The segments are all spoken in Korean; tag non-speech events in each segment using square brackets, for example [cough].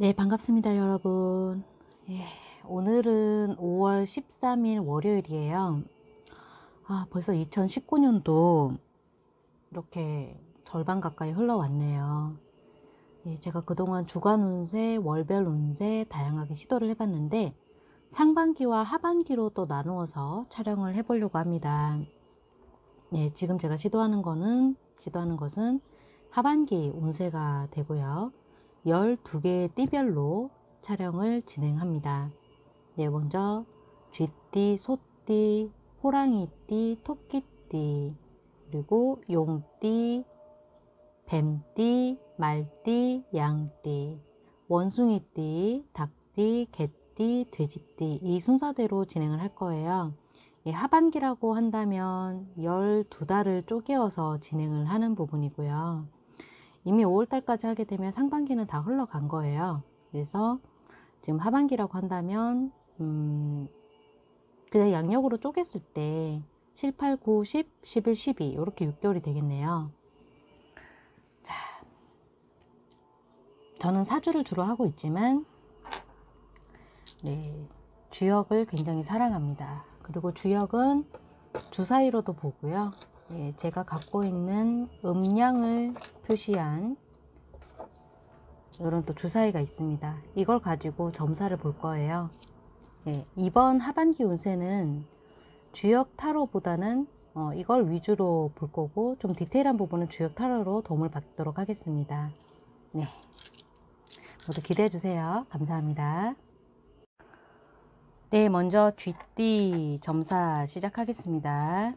네, 반갑습니다, 여러분. 예, 오늘은 5월 13일 월요일이에요. 아, 벌써 2019년도 이렇게 절반 가까이 흘러왔네요. 예, 제가 그동안 주간 운세, 월별 운세 다양하게 시도를 해봤는데 상반기와 하반기로 또 나누어서 촬영을 해보려고 합니다. 예, 지금 제가 시도하는 거는, 시도하는 것은 하반기 운세가 되고요. 12개의 띠별로 촬영을 진행합니다. 네, 먼저 쥐띠, 소띠, 호랑이띠, 토끼띠, 그리고 용띠, 뱀띠, 말띠, 양띠, 원숭이띠, 닭띠, 개띠, 돼지띠 이 순서대로 진행을 할 거예요. 예, 하반기라고 한다면 12달을 쪼개어서 진행을 하는 부분이고요. 이미 5월달까지 하게 되면 상반기는 다 흘러간 거예요. 그래서 지금 하반기라고 한다면 음 그냥 양력으로 쪼갰을 때 7, 8, 9, 10, 11, 12 이렇게 6개월이 되겠네요. 자, 저는 사주를 주로 하고 있지만 네, 주역을 굉장히 사랑합니다. 그리고 주역은 주사위로도 보고요. 예, 제가 갖고 있는 음량을 표시한 이런 또 주사위가 있습니다. 이걸 가지고 점사를 볼 거예요. 네, 이번 하반기 운세는 주역 타로보다는 어, 이걸 위주로 볼 거고 좀 디테일한 부분은 주역 타로로 도움을 받도록 하겠습니다. 네, 모두 기대해 주세요. 감사합니다. 네, 먼저 쥐띠 점사 시작하겠습니다.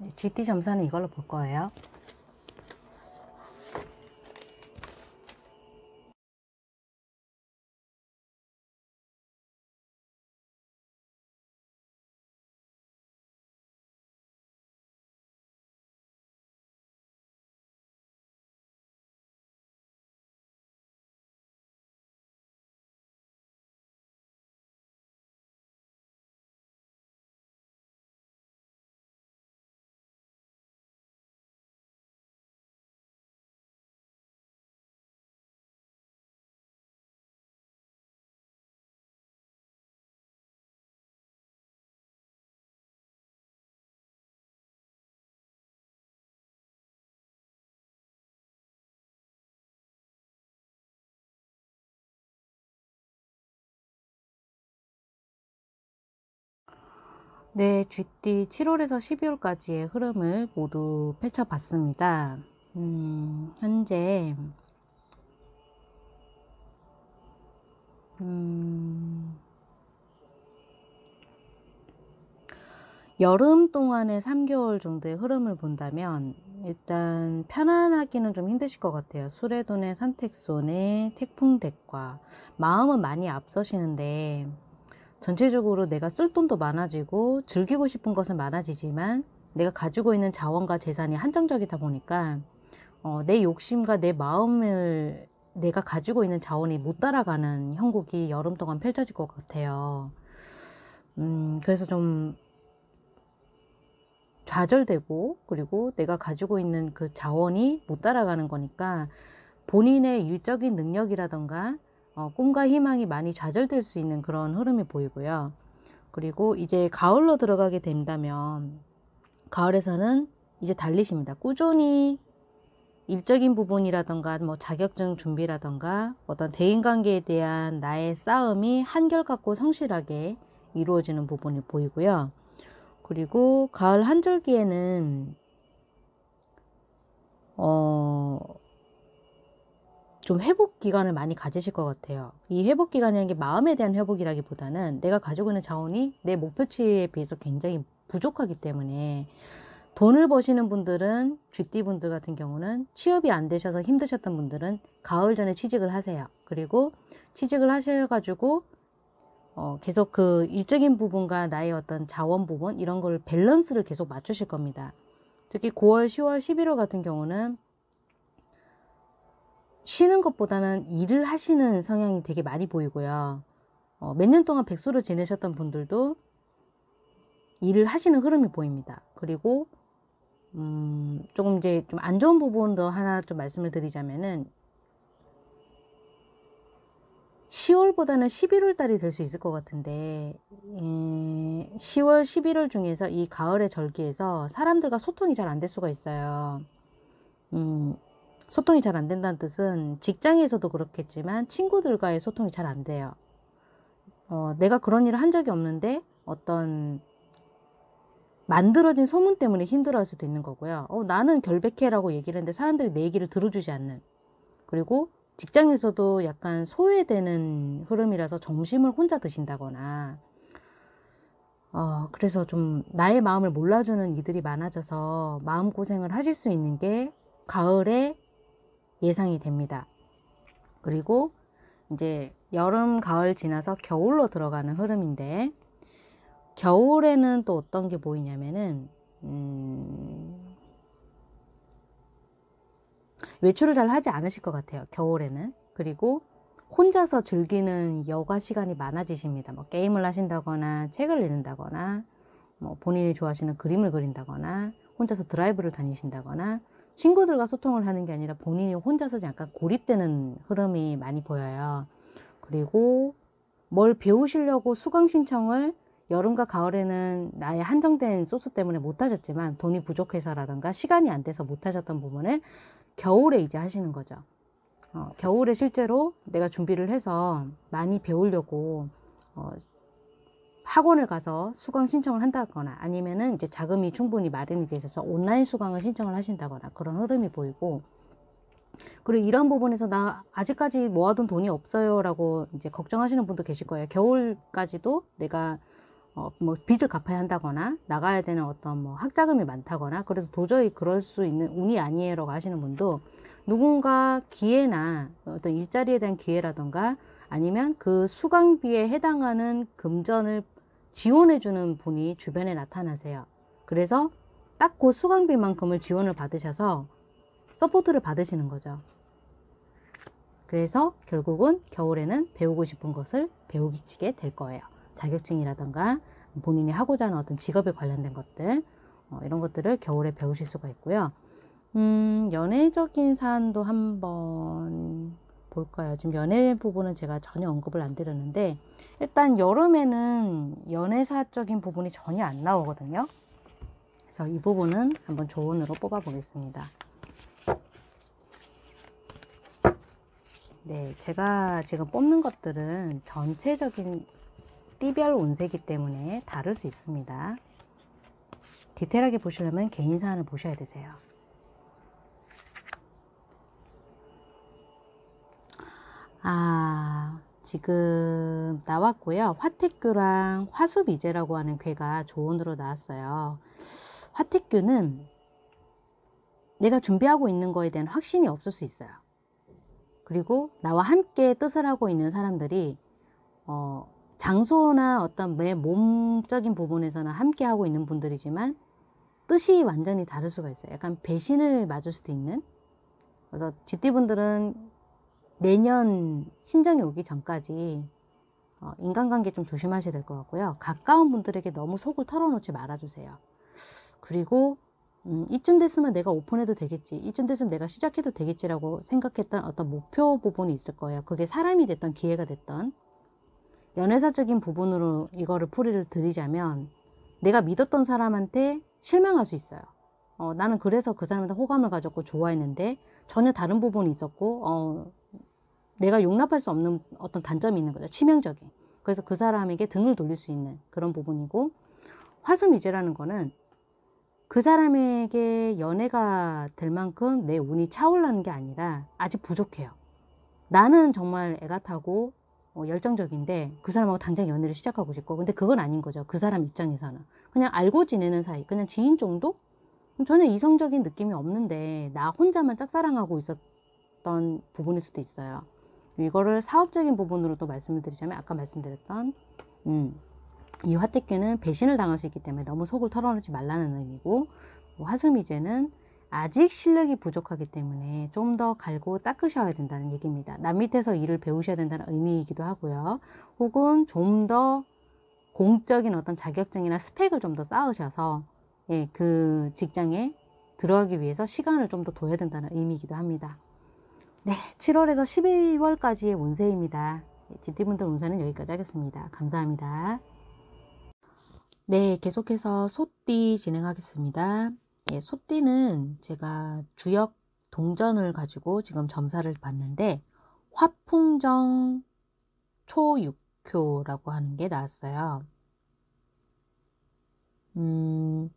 네, GT 점사는 이걸로 볼 거예요. 네, 쥐띠 7월에서 12월까지의 흐름을 모두 펼쳐봤습니다. 음, 현재 음, 여름 동안의 3개월 정도의 흐름을 본다면 일단 편안하기는 좀 힘드실 것 같아요. 수레돈의 산택손의 태풍 덱과 마음은 많이 앞서시는데 전체적으로 내가 쓸 돈도 많아지고 즐기고 싶은 것은 많아지지만 내가 가지고 있는 자원과 재산이 한정적이다 보니까 어, 내 욕심과 내 마음을 내가 가지고 있는 자원이 못 따라가는 형국이 여름 동안 펼쳐질 것 같아요. 음, 그래서 좀 좌절되고 그리고 내가 가지고 있는 그 자원이 못 따라가는 거니까 본인의 일적인 능력이라던가 어, 꿈과 희망이 많이 좌절될 수 있는 그런 흐름이 보이고요. 그리고 이제 가을로 들어가게 된다면 가을에서는 이제 달리십니다. 꾸준히 일적인 부분이라던가 뭐 자격증 준비라던가 어떤 대인관계에 대한 나의 싸움이 한결같고 성실하게 이루어지는 부분이 보이고요. 그리고 가을 한 줄기에는 어좀 회복 기간을 많이 가지실 것 같아요. 이 회복 기간이라는 게 마음에 대한 회복이라기보다는 내가 가지고 있는 자원이 내 목표치에 비해서 굉장히 부족하기 때문에 돈을 버시는 분들은 쥐띠 분들 같은 경우는 취업이 안 되셔서 힘드셨던 분들은 가을 전에 취직을 하세요. 그리고 취직을 하셔가지고 어, 계속 그 일적인 부분과 나의 어떤 자원 부분 이런 걸 밸런스를 계속 맞추실 겁니다. 특히 9월, 10월, 11월 같은 경우는 쉬는 것보다는 일을 하시는 성향이 되게 많이 보이고요. 어, 몇년 동안 백수로 지내셨던 분들도 일을 하시는 흐름이 보입니다. 그리고 음, 조금 이제 좀 안 좋은 부분도 하나 좀 말씀을 드리자면은 10월보다는 11월 달이 될 수 있을 것 같은데 음, 10월, 11월 중에서 이 가을의 절기에서 사람들과 소통이 잘 안 될 수가 있어요. 음, 소통이 잘 안 된다는 뜻은 직장에서도 그렇겠지만 친구들과의 소통이 잘 안 돼요. 어, 내가 그런 일을 한 적이 없는데 어떤 만들어진 소문 때문에 힘들어할 수도 있는 거고요. 어, 나는 결백해라고 얘기를 했는데 사람들이 내 얘기를 들어주지 않는. 그리고 직장에서도 약간 소외되는 흐름이라서 점심을 혼자 드신다거나, 어, 그래서 좀 나의 마음을 몰라주는 이들이 많아져서 마음고생을 하실 수 있는 게 가을에 예상이 됩니다. 그리고 이제 여름, 가을 지나서 겨울로 들어가는 흐름인데 겨울에는 또 어떤 게 보이냐면은 음 외출을 잘 하지 않으실 것 같아요. 겨울에는 그리고 혼자서 즐기는 여가 시간이 많아지십니다. 뭐 게임을 하신다거나 책을 읽는다거나 뭐 본인이 좋아하시는 그림을 그린다거나 혼자서 드라이브를 다니신다거나 친구들과 소통을 하는 게 아니라 본인이 혼자서 약간 고립되는 흐름이 많이 보여요. 그리고 뭘 배우시려고 수강 신청을 여름과 가을에는 나의 한정된 소스 때문에 못 하셨지만 돈이 부족해서라든가 시간이 안 돼서 못 하셨던 부분을 겨울에 이제 하시는 거죠. 어, 겨울에 실제로 내가 준비를 해서 많이 배우려고 어, 학원을 가서 수강 신청을 한다거나 아니면은 이제 자금이 충분히 마련이 돼 있어서 온라인 수강을 신청을 하신다거나 그런 흐름이 보이고 그리고 이런 부분에서 나 아직까지 모아둔 돈이 없어요 라고 이제 걱정하시는 분도 계실 거예요 겨울까지도 내가 어뭐 빚을 갚아야 한다거나 나가야 되는 어떤 뭐 학자금이 많다거나 그래서 도저히 그럴 수 있는 운이 아니에요 라고 하시는 분도 누군가 기회나 어떤 일자리에 대한 기회라던가 아니면 그 수강비에 해당하는 금전을 지원해주는 분이 주변에 나타나세요. 그래서 딱 그 수강비만큼을 지원을 받으셔서 서포트를 받으시는 거죠. 그래서 결국은 겨울에는 배우고 싶은 것을 배우게 기치될 거예요. 자격증이라든가 본인이 하고자 하는 어떤 직업에 관련된 것들 어, 이런 것들을 겨울에 배우실 수가 있고요. 음, 연애적인 사안도 한번 볼까요? 지금 연애 부분은 제가 전혀 언급을 안 드렸는데 일단 여름에는 연애사적인 부분이 전혀 안 나오거든요. 그래서 이 부분은 한번 조언으로 뽑아 보겠습니다. 네, 제가 지금 뽑는 것들은 전체적인 띠별 운세이기 때문에 다를 수 있습니다. 디테일하게 보시려면 개인 사안을 보셔야 되세요. 아, 지금 나왔고요. 화택교랑 화수미제라고 하는 괴가 조언으로 나왔어요. 화택교는 내가 준비하고 있는 거에 대한 확신이 없을 수 있어요. 그리고 나와 함께 뜻을 하고 있는 사람들이 어, 장소나 어떤 내 몸적인 부분에서는 함께 하고 있는 분들이지만 뜻이 완전히 다를 수가 있어요. 약간 배신을 맞을 수도 있는. 그래서 쥐띠분들은 내년 신정이 오기 전까지 어, 인간관계 좀 조심하셔야 될 것 같고요. 가까운 분들에게 너무 속을 털어놓지 말아주세요. 그리고 음, 이쯤 됐으면 내가 오픈해도 되겠지, 이쯤 됐으면 내가 시작해도 되겠지라고 생각했던 어떤 목표 부분이 있을 거예요. 그게 사람이 됐던 기회가 됐던 연애사적인 부분으로 이거를 풀이를 드리자면 내가 믿었던 사람한테 실망할 수 있어요. 어, 나는 그래서 그 사람한테 호감을 가졌고 좋아했는데 전혀 다른 부분이 있었고 어, 내가 용납할 수 없는 어떤 단점이 있는 거죠. 치명적인. 그래서 그 사람에게 등을 돌릴 수 있는 그런 부분이고 화수미제라는 거는 그 사람에게 연애가 될 만큼 내 운이 차올라는 게 아니라 아직 부족해요. 나는 정말 애가 타고 어, 열정적인데 그 사람하고 당장 연애를 시작하고 싶고 근데 그건 아닌 거죠. 그 사람 입장에서는 그냥 알고 지내는 사이, 그냥 지인 정도? 전혀 이성적인 느낌이 없는데 나 혼자만 짝사랑하고 있었던 부분일 수도 있어요. 이거를 사업적인 부분으로 또 말씀을 드리자면 아까 말씀드렸던 음, 이 화택계는 배신을 당할 수 있기 때문에 너무 속을 털어놓지 말라는 의미고 뭐 화수미제는 아직 실력이 부족하기 때문에 좀 더 갈고 닦으셔야 된다는 얘기입니다. 남 밑에서 일을 배우셔야 된다는 의미이기도 하고요. 혹은 좀 더 공적인 어떤 자격증이나 스펙을 좀 더 쌓으셔서 예, 그 직장에 들어가기 위해서 시간을 좀 더 둬야 된다는 의미이기도 합니다. 네, 7월에서 12월까지의 운세입니다. GT분들 운세는 여기까지 하겠습니다. 감사합니다. 네, 계속해서 소띠 진행하겠습니다. 예, 소띠는 제가 주역 동전을 가지고 지금 점사를 봤는데 화풍정 초육효라고 하는 게 나왔어요. 음,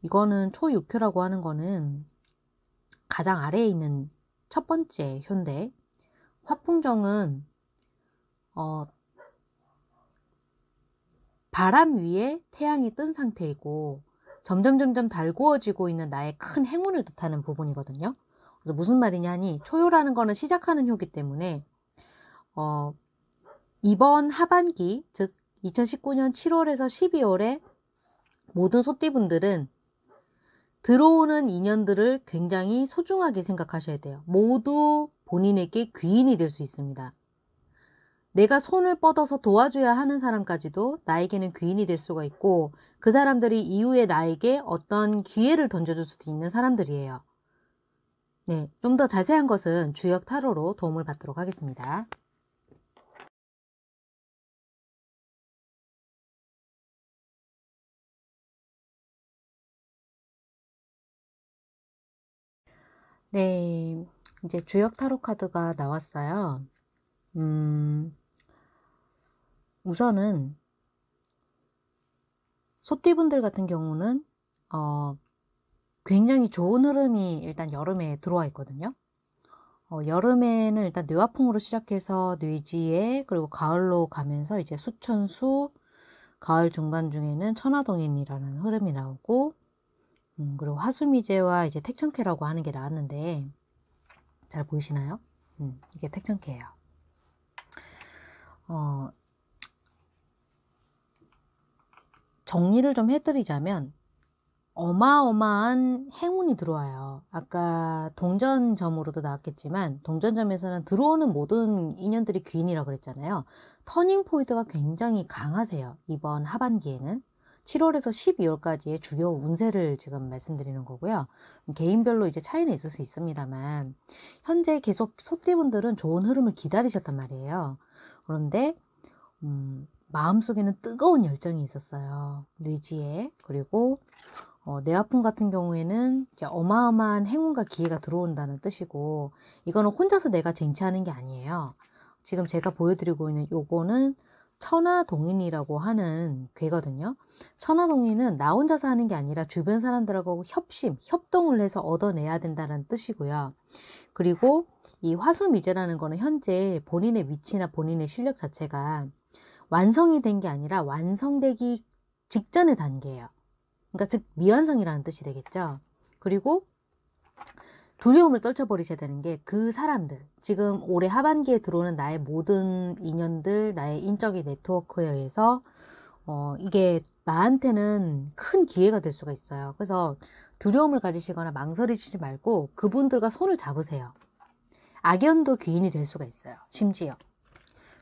이거는 초육효라고 하는 거는 가장 아래에 있는 첫 번째 현대 화풍정은 어, 바람 위에 태양이 뜬 상태이고 점점 점점 달구어지고 있는 나의 큰 행운을 뜻하는 부분이거든요. 그래서 무슨 말이냐 하니 초요라는 거는 시작하는 효기 때문에 어, 이번 하반기 즉 2019년 7월에서 12월에 모든 소띠분들은 들어오는 인연들을 굉장히 소중하게 생각하셔야 돼요. 모두 본인에게 귀인이 될 수 있습니다. 내가 손을 뻗어서 도와줘야 하는 사람까지도 나에게는 귀인이 될 수가 있고 그 사람들이 이후에 나에게 어떤 기회를 던져줄 수도 있는 사람들이에요. 네, 좀 더 자세한 것은 주역 타로로 도움을 받도록 하겠습니다. 네, 이제 주역 타로 카드가 나왔어요. 음, 우선은 소띠분들 같은 경우는 어, 굉장히 좋은 흐름이 일단 여름에 들어와 있거든요. 어, 여름에는 일단 뇌화풍으로 시작해서 뇌지에 그리고 가을로 가면서 이제 수천수 가을 중반 중에는 천화동인이라는 흐름이 나오고 음, 그리고 화수미제와 이제 택천캐라고 하는 게 나왔는데 잘 보이시나요? 음, 이게 택천캐예요. 어, 정리를 좀 해드리자면 어마어마한 행운이 들어와요. 아까 동전점으로도 나왔겠지만 동전점에서는 들어오는 모든 인연들이 귀인이라고 그랬잖아요. 터닝 포인트가 굉장히 강하세요. 이번 하반기에는 7월에서 12월까지의 주요 운세를 지금 말씀드리는 거고요. 개인별로 이제 차이는 있을 수 있습니다만 현재 계속 소띠분들은 좋은 흐름을 기다리셨단 말이에요. 그런데 음, 마음속에는 뜨거운 열정이 있었어요. 뇌지에 그리고 어, 내 아픔 같은 경우에는 이제 어마어마한 행운과 기회가 들어온다는 뜻이고 이거는 혼자서 내가 쟁취하는 게 아니에요. 지금 제가 보여드리고 있는 요거는 천하동인이라고 하는 괴거든요. 천하동인은 나 혼자서 하는 게 아니라 주변 사람들하고 협심, 협동을 해서 얻어내야 된다는 뜻이고요. 그리고 이 화수미제라는 거는 현재 본인의 위치나 본인의 실력 자체가 완성이 된 게 아니라 완성되기 직전의 단계예요. 그러니까 즉 미완성이라는 뜻이 되겠죠. 그리고 두려움을 떨쳐버리셔야 되는 게 그 사람들, 지금 올해 하반기에 들어오는 나의 모든 인연들, 나의 인적인 네트워크에 의해서, 어, 이게 나한테는 큰 기회가 될 수가 있어요. 그래서 두려움을 가지시거나 망설이지 말고 그분들과 손을 잡으세요. 악연도 귀인이 될 수가 있어요. 심지어.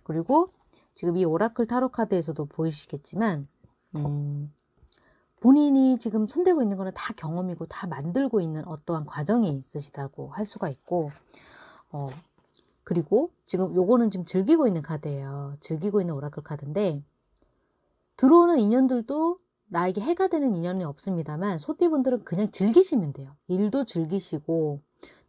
그리고 지금 이 오라클 타로 카드에서도 보이시겠지만, 음, 본인이 지금 손대고 있는 거는 다 경험이고 다 만들고 있는 어떠한 과정이 있으시다고 할 수가 있고, 어, 그리고 지금 요거는 지금 즐기고 있는 카드예요. 즐기고 있는 오라클 카드인데, 들어오는 인연들도 나에게 해가 되는 인연이 없습니다만, 소띠분들은 그냥 즐기시면 돼요. 일도 즐기시고,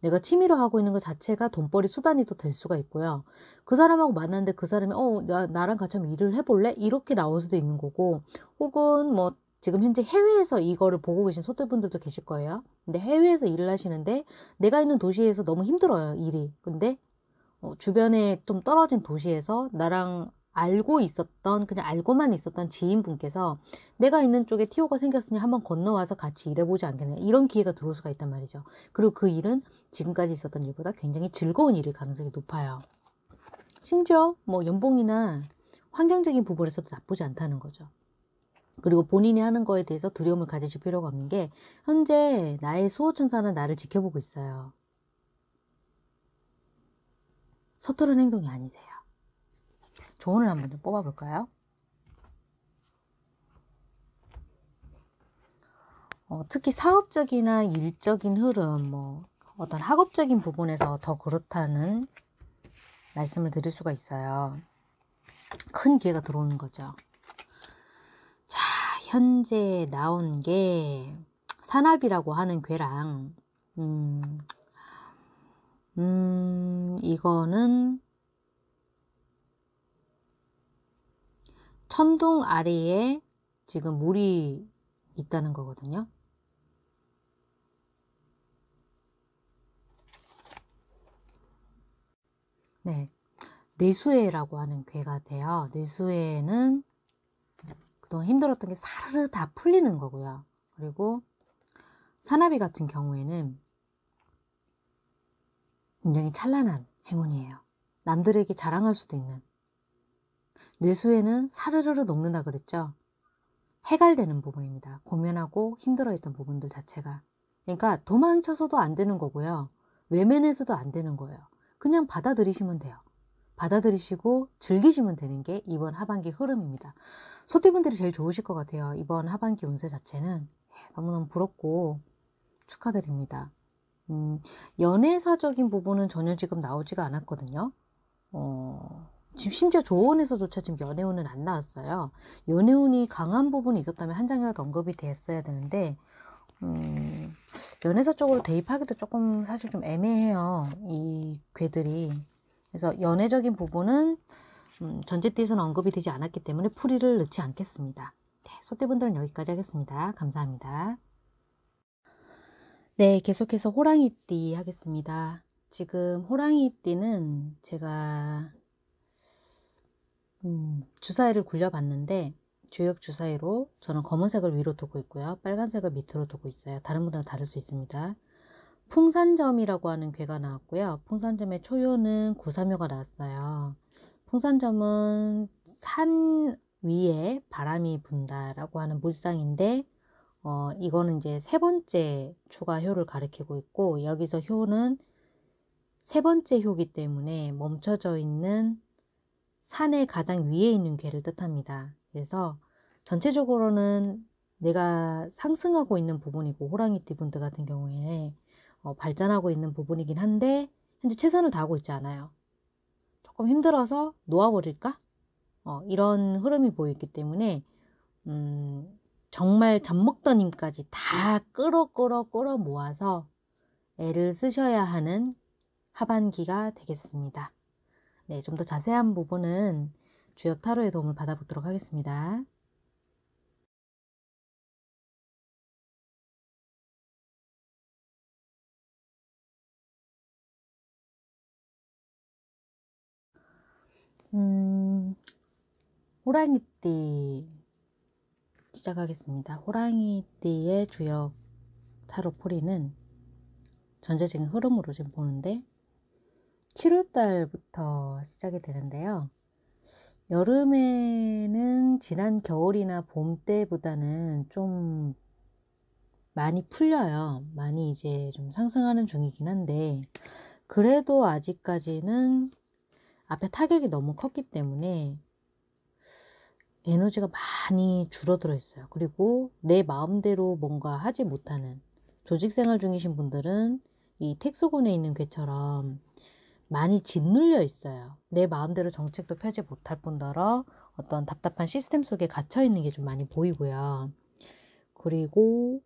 내가 취미로 하고 있는 것 자체가 돈벌이 수단이 또될 수가 있고요. 그 사람하고 만났는데 그 사람이, 어, 나, 나랑 같이 한번 일을 해볼래? 이렇게 나올 수도 있는 거고, 혹은 뭐, 지금 현재 해외에서 이거를 보고 계신 소대분들도 계실 거예요. 근데 해외에서 일을 하시는데 내가 있는 도시에서 너무 힘들어요, 일이. 근데 어, 주변에 좀 떨어진 도시에서 나랑 알고 있었던 그냥 알고만 있었던 지인분께서 내가 있는 쪽에 티오가 생겼으니 한번 건너와서 같이 일해보지 않겠냐 이런 기회가 들어올 수가 있단 말이죠. 그리고 그 일은 지금까지 있었던 일보다 굉장히 즐거운 일일 가능성이 높아요. 심지어 뭐 연봉이나 환경적인 부분에서도 나쁘지 않다는 거죠. 그리고 본인이 하는 거에 대해서 두려움을 가지실 필요가 없는 게 현재 나의 수호천사는 나를 지켜보고 있어요. 서투른 행동이 아니세요. 조언을 한번 좀 뽑아볼까요? 어, 특히 사업적이나 일적인 흐름, 뭐 어떤 학업적인 부분에서 더 그렇다는 말씀을 드릴 수가 있어요. 큰 기회가 들어오는 거죠. 현재 나온 게 산압이라고 하는 괴랑 음, 음 이거는 천둥 아래에 지금 물이 있다는 거거든요. 네. 뇌수해라고 하는 괴가 돼요. 뇌수해는 그동안 힘들었던 게 사르르 다 풀리는 거고요. 그리고 사나비 같은 경우에는 굉장히 찬란한 행운이에요. 남들에게 자랑할 수도 있는. 뇌수에는 사르르르 녹는다 그랬죠. 해갈되는 부분입니다. 고민하고 힘들어했던 부분들 자체가. 그러니까 도망쳐서도 안 되는 거고요. 외면해서도 안 되는 거예요. 그냥 받아들이시면 돼요. 받아들이시고 즐기시면 되는 게 이번 하반기 흐름입니다. 소띠분들이 제일 좋으실 것 같아요. 이번 하반기 운세 자체는 예, 너무너무 부럽고 축하드립니다. 음, 연애사적인 부분은 전혀 지금 나오지가 않았거든요. 어, 지금 심지어 조언에서조차 지금 연애운은 안 나왔어요. 연애운이 강한 부분이 있었다면 한 장이라도 언급이 됐어야 되는데, 음, 연애사 쪽으로 대입하기도 조금 사실 좀 애매해요. 이 괴들이. 그래서 연애적인 부분은 음, 전제띠에서는 언급이 되지 않았기 때문에 풀이를 넣지 않겠습니다. 네, 소떼분들은 여기까지 하겠습니다. 감사합니다. 네, 계속해서 호랑이띠 하겠습니다. 지금 호랑이띠는 제가 음, 주사위를 굴려봤는데 주역 주사위로 저는 검은색을 위로 두고 있고요. 빨간색을 밑으로 두고 있어요. 다른 분들은 다를 수 있습니다. 풍산점이라고 하는 괴가 나왔고요. 풍산점의 초요는 구사묘가 나왔어요. 풍산점은 산 위에 바람이 분다라고 하는 물상인데 어, 이거는 이제 세 번째 추가 효를 가리키고 있고 여기서 효는 세 번째 효기 때문에 멈춰져 있는 산의 가장 위에 있는 괴를 뜻합니다. 그래서 전체적으로는 내가 상승하고 있는 부분이고 호랑이띠 분들 같은 경우에 어, 발전하고 있는 부분이긴 한데 현재 최선을 다하고 있지 않아요. 조금 힘들어서 놓아버릴까? 어, 이런 흐름이 보이기 때문에 음, 정말 젖먹던 힘까지 다 끌어 끌어 끌어 모아서 애를 쓰셔야 하는 하반기가 되겠습니다. 네, 좀 더 자세한 부분은 주역 타로의 도움을 받아보도록 하겠습니다. 음, 호랑이띠 시작하겠습니다. 호랑이띠의 주역 타로 포리는 전체적인 흐름으로 지금 보는데 7월달부터 시작이 되는데요. 여름에는 지난 겨울이나 봄 때보다는 좀 많이 풀려요. 많이 이제 좀 상승하는 중이긴 한데 그래도 아직까지는 앞에 타격이 너무 컸기 때문에 에너지가 많이 줄어들어 있어요. 그리고 내 마음대로 뭔가 하지 못하는 조직 생활 중이신 분들은 이 택수곤에 있는 괴처럼 많이 짓눌려 있어요. 내 마음대로 정책도 펴지 못할 뿐더러 어떤 답답한 시스템 속에 갇혀 있는 게 좀 많이 보이고요. 그리고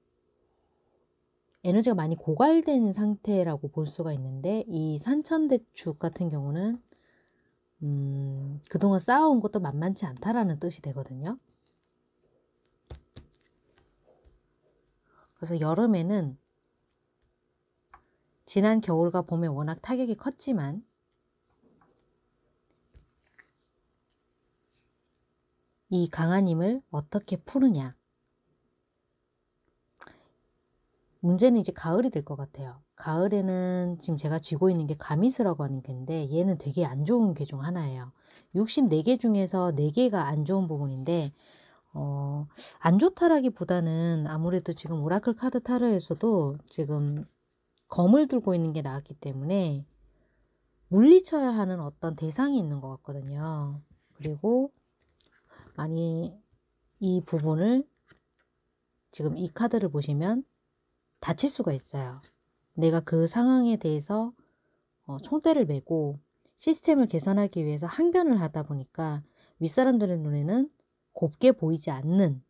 에너지가 많이 고갈된 상태라고 볼 수가 있는데 이 산천대축 같은 경우는 음, 그동안 쌓아온 것도 만만치 않다라는 뜻이 되거든요. 그래서 여름에는 지난 겨울과 봄에 워낙 타격이 컸지만 이 강한 힘을 어떻게 푸느냐. 문제는 이제 가을이 될 것 같아요. 가을에는 지금 제가 쥐고 있는 게가미스라고 하는 개인데 얘는 되게 안 좋은 개 중 하나예요. 64개 중에서 4개가 안 좋은 부분인데 어, 안 좋다라기보다는 아무래도 지금 오라클 카드 타로에서도 지금 검을 들고 있는 게 나왔기 때문에 물리쳐야 하는 어떤 대상이 있는 것 같거든요. 그리고 많이 이 부분을 지금 이 카드를 보시면 다칠 수가 있어요. 내가 그 상황에 대해서 어, 총대를 메고 시스템을 개선하기 위해서 항변을 하다 보니까 윗사람들의 눈에는 곱게 보이지 않는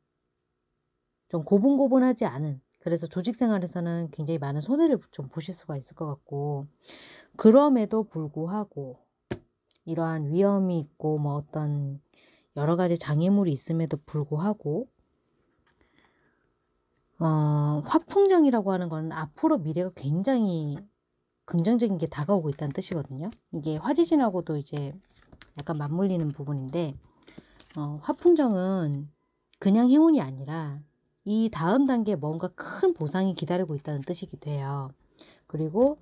좀 고분고분하지 않은 그래서 조직 생활에서는 굉장히 많은 손해를 좀 보실 수가 있을 것 같고 그럼에도 불구하고 이러한 위험이 있고 뭐 어떤 여러 가지 장애물이 있음에도 불구하고 어, 화풍정이라고 하는 건 앞으로 미래가 굉장히 긍정적인 게 다가오고 있다는 뜻이거든요. 이게 화지진하고도 이제 약간 맞물리는 부분인데 어, 화풍정은 그냥 행운이 아니라 이 다음 단계에 뭔가 큰 보상이 기다리고 있다는 뜻이기도 해요. 그리고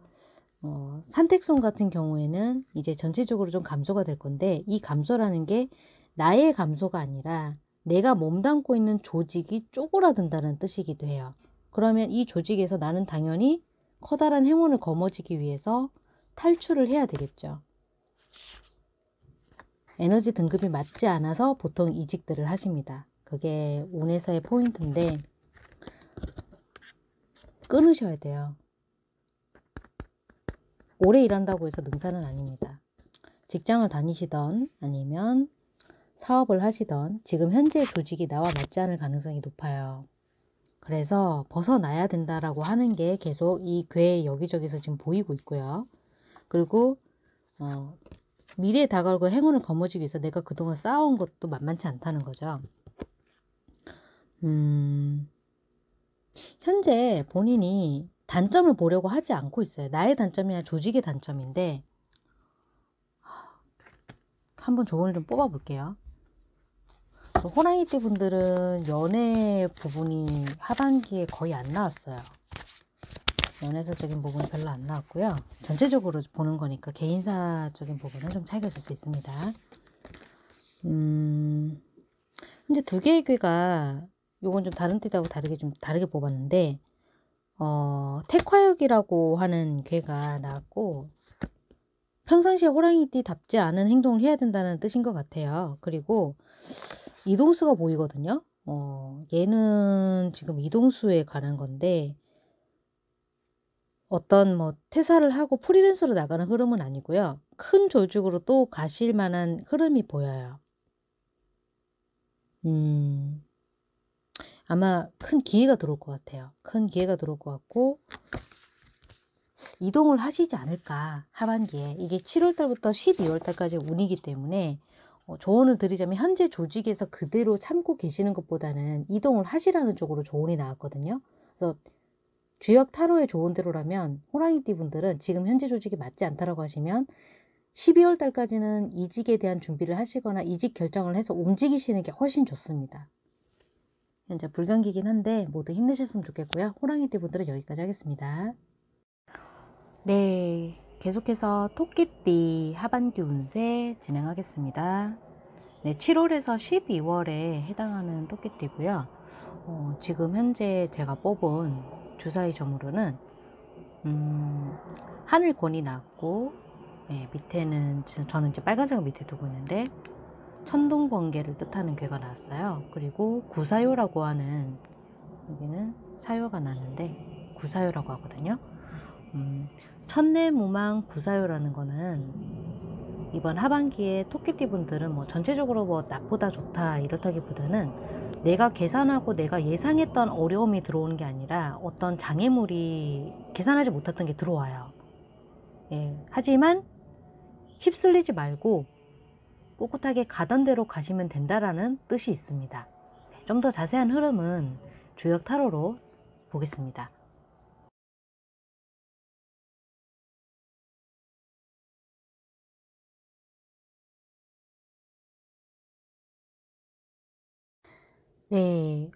어, 산택손 같은 경우에는 이제 전체적으로 좀 감소가 될 건데 이 감소라는 게 나의 감소가 아니라 내가 몸담고 있는 조직이 쪼그라든다는 뜻이기도 해요. 그러면 이 조직에서 나는 당연히 커다란 행운을 거머쥐기 위해서 탈출을 해야 되겠죠. 에너지 등급이 맞지 않아서 보통 이직들을 하십니다. 그게 운에서의 포인트인데 끊으셔야 돼요. 오래 일한다고 해서 능사는 아닙니다. 직장을 다니시던 아니면 사업을 하시던 지금 현재 조직이 나와 맞지 않을 가능성이 높아요. 그래서 벗어나야 된다라고 하는 게 계속 이괴의 여기저기서 지금 보이고 있고요. 그리고 어, 미래에 다가올 고 그 행운을 거머쥐기 위해서 내가 그동안 쌓아온 것도 만만치 않다는 거죠. 음, 현재 본인이 단점을 보려고 하지 않고 있어요. 나의 단점이나 조직의 단점인데 한번 조언을 좀 뽑아볼게요. 그 호랑이띠 분들은 연애 부분이 하반기에 거의 안 나왔어요. 연애사적인 부분이 별로 안 나왔고요. 전체적으로 보는 거니까 개인사적인 부분은 좀 차이가 있을 수 있습니다. 음, 근데 두 개의 괴가 요건 좀 다른 뜻하고 다르게 좀 다르게 뽑았는데 어, 태화역이라고 하는 괴가 나왔고 평상시에 호랑이띠답지 않은 행동을 해야 된다는 뜻인 것 같아요. 그리고 이동수가 보이거든요. 어, 얘는 지금 이동수에 관한 건데 어떤 뭐 퇴사를 하고 프리랜서로 나가는 흐름은 아니고요. 큰 조직으로 또 가실 만한 흐름이 보여요. 음, 아마 큰 기회가 들어올 것 같아요. 큰 기회가 들어올 것 같고 이동을 하시지 않을까 하반기에 이게 7월달부터 12월달까지 운이기 때문에 어, 조언을 드리자면 현재 조직에서 그대로 참고 계시는 것보다는 이동을 하시라는 쪽으로 조언이 나왔거든요. 그래서 주역 타로의 조언대로라면 호랑이띠 분들은 지금 현재 조직이 맞지 않다라고 하시면 12월 달까지는 이직에 대한 준비를 하시거나 이직 결정을 해서 움직이시는 게 훨씬 좋습니다. 현재 불경기긴 한데 모두 힘내셨으면 좋겠고요. 호랑이띠 분들은 여기까지 하겠습니다. 네, 계속해서 토끼띠 하반기 운세 진행하겠습니다. 네, 7월에서 12월에 해당하는 토끼띠고요. 어, 지금 현재 제가 뽑은 주사위 점으로는 음, 하늘권이 났고 예, 밑에는 저는 이제 빨간색을 밑에 두고 있는데 천둥 번개를 뜻하는 괴가 났어요. 그리고 구사요라고 하는 여기는 사요가 났는데 구사요라고 하거든요. 음, 천내무망 구사요라는 거는 이번 하반기에 토끼띠 분들은 뭐 전체적으로 뭐 나쁘다 좋다 이렇다기보다는 내가 계산하고 내가 예상했던 어려움이 들어오는 게 아니라 어떤 장애물이 계산하지 못했던 게 들어와요. 예, 하지만 휩쓸리지 말고 꿋꿋하게 가던 대로 가시면 된다라는 뜻이 있습니다. 네, 좀더 자세한 흐름은 주역 타로로 보겠습니다. 네.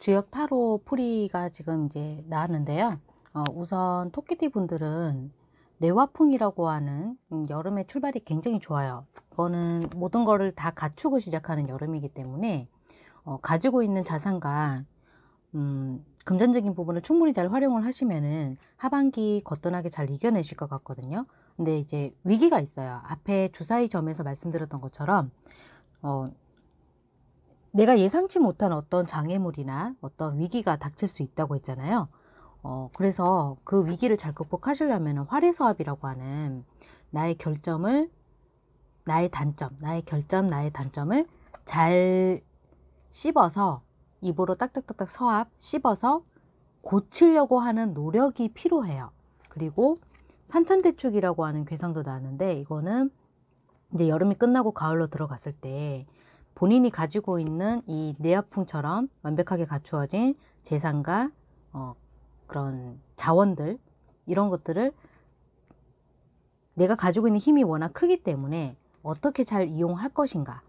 주역 타로 풀이가 지금 이제 나왔는데요. 어, 우선 토끼띠 분들은 내화풍이라고 하는 음, 여름에 출발이 굉장히 좋아요. 이거는 모든 거를 다 갖추고 시작하는 여름이기 때문에 어, 가지고 있는 자산과 음, 금전적인 부분을 충분히 잘 활용을 하시면은 하반기 거뜬하게 잘 이겨내실 것 같거든요. 근데 이제 위기가 있어요. 앞에 주사위 점에서 말씀드렸던 것처럼 어, 내가 예상치 못한 어떤 장애물이나 어떤 위기가 닥칠 수 있다고 했잖아요. 어, 그래서 그 위기를 잘 극복하시려면 활의서합이라고 하는 나의 결점을 나의 단점, 나의 결점, 나의 단점을 잘 씹어서 입으로 딱딱딱딱 서합 씹어서 고치려고 하는 노력이 필요해요. 그리고 산천대축이라고 하는 괴상도 나는데 이거는 이제 여름이 끝나고 가을로 들어갔을 때 본인이 가지고 있는 이 내화풍처럼 완벽하게 갖추어진 재산과 어, 그런 자원들 이런 것들을 내가 가지고 있는 힘이 워낙 크기 때문에 어떻게 잘 이용할 것인가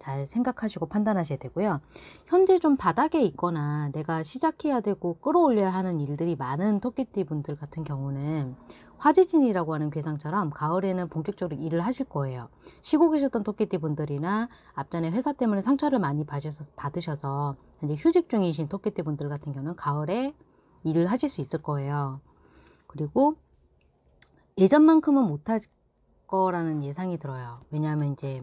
잘 생각하시고 판단하셔야 되고요. 현재 좀 바닥에 있거나 내가 시작해야 되고 끌어올려야 하는 일들이 많은 토끼띠 분들 같은 경우는 화재진이라고 하는 괴상처럼 가을에는 본격적으로 일을 하실 거예요. 쉬고 계셨던 토끼띠분들이나 앞전에 회사 때문에 상처를 많이 받으셔서 이제 휴직 중이신 토끼띠분들 같은 경우는 가을에 일을 하실 수 있을 거예요. 그리고 예전만큼은 못할 거라는 예상이 들어요. 왜냐하면 이제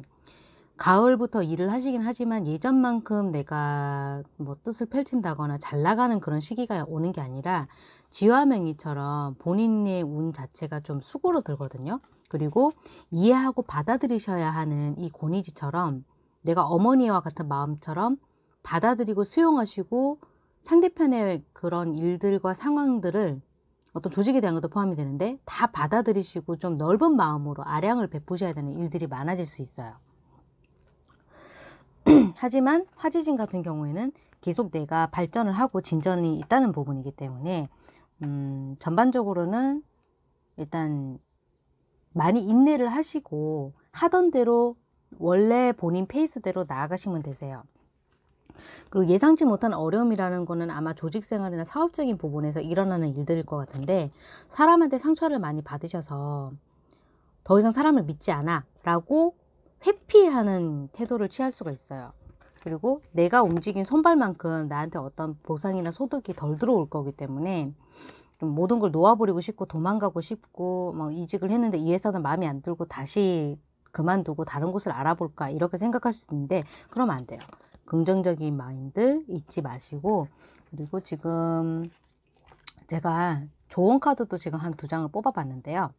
가을부터 일을 하시긴 하지만 예전만큼 내가 뭐 뜻을 펼친다거나 잘 나가는 그런 시기가 오는 게 아니라 지화맹이처럼 본인의 운 자체가 좀 수고로 들거든요. 그리고 이해하고 받아들이셔야 하는 이 고니지처럼 내가 어머니와 같은 마음처럼 받아들이고 수용하시고 상대편의 그런 일들과 상황들을 어떤 조직에 대한 것도 포함이 되는데 다 받아들이시고 좀 넓은 마음으로 아량을 베푸셔야 되는 일들이 많아질 수 있어요. [clears throat] 하지만 화지진 같은 경우에는 계속 내가 발전을 하고 진전이 있다는 부분이기 때문에 음, 전반적으로는 일단 많이 인내를 하시고 하던 대로 원래 본인 페이스대로 나아가시면 되세요. 그리고 예상치 못한 어려움이라는 거는 아마 조직 생활이나 사업적인 부분에서 일어나는 일들일 것 같은데 사람한테 상처를 많이 받으셔서 더 이상 사람을 믿지 않아 라고 회피하는 태도를 취할 수가 있어요. 그리고 내가 움직인 손발만큼 나한테 어떤 보상이나 소득이 덜 들어올 거기 때문에 모든 걸 놓아버리고 싶고 도망가고 싶고 뭐 이직을 했는데 이 회사는 마음에 안 들고 다시 그만두고 다른 곳을 알아볼까 이렇게 생각할 수 있는데 그럼 안 돼요. 긍정적인 마인드 잊지 마시고 그리고 지금 제가 조언 카드도 지금 한 두 장을 뽑아봤는데요.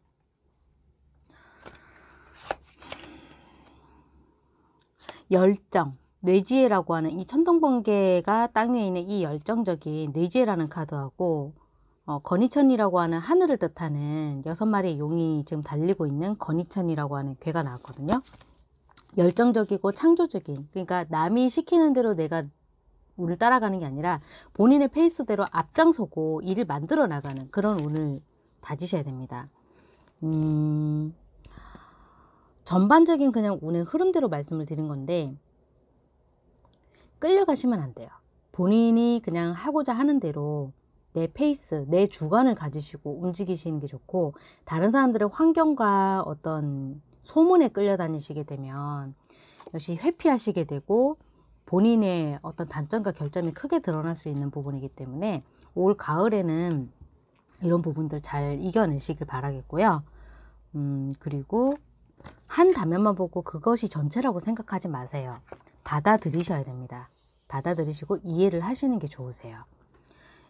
열정, 뇌지혜라고 하는 이 천둥번개가 땅 위에 있는 이 열정적인 뇌지혜라는 카드하고 어, 건이천이라고 하는 하늘을 뜻하는 여섯 마리의 용이 지금 달리고 있는 건이천이라고 하는 괴가 나왔거든요. 열정적이고 창조적인 그러니까 남이 시키는 대로 내가 운을 따라가는 게 아니라 본인의 페이스대로 앞장서고 일을 만들어 나가는 그런 운을 다지셔야 됩니다. 음, 전반적인 그냥 운의 흐름대로 말씀을 드린 건데 끌려가시면 안 돼요. 본인이 그냥 하고자 하는 대로 내 페이스, 내 주관을 가지시고 움직이시는 게 좋고 다른 사람들의 환경과 어떤 소문에 끌려다니시게 되면 역시 회피하시게 되고 본인의 어떤 단점과 결점이 크게 드러날 수 있는 부분이기 때문에 올 가을에는 이런 부분들 잘 이겨내시길 바라겠고요. 음, 그리고 한 단면만 보고 그것이 전체라고 생각하지 마세요. 받아들이셔야 됩니다. 받아들이시고 이해를 하시는 게 좋으세요.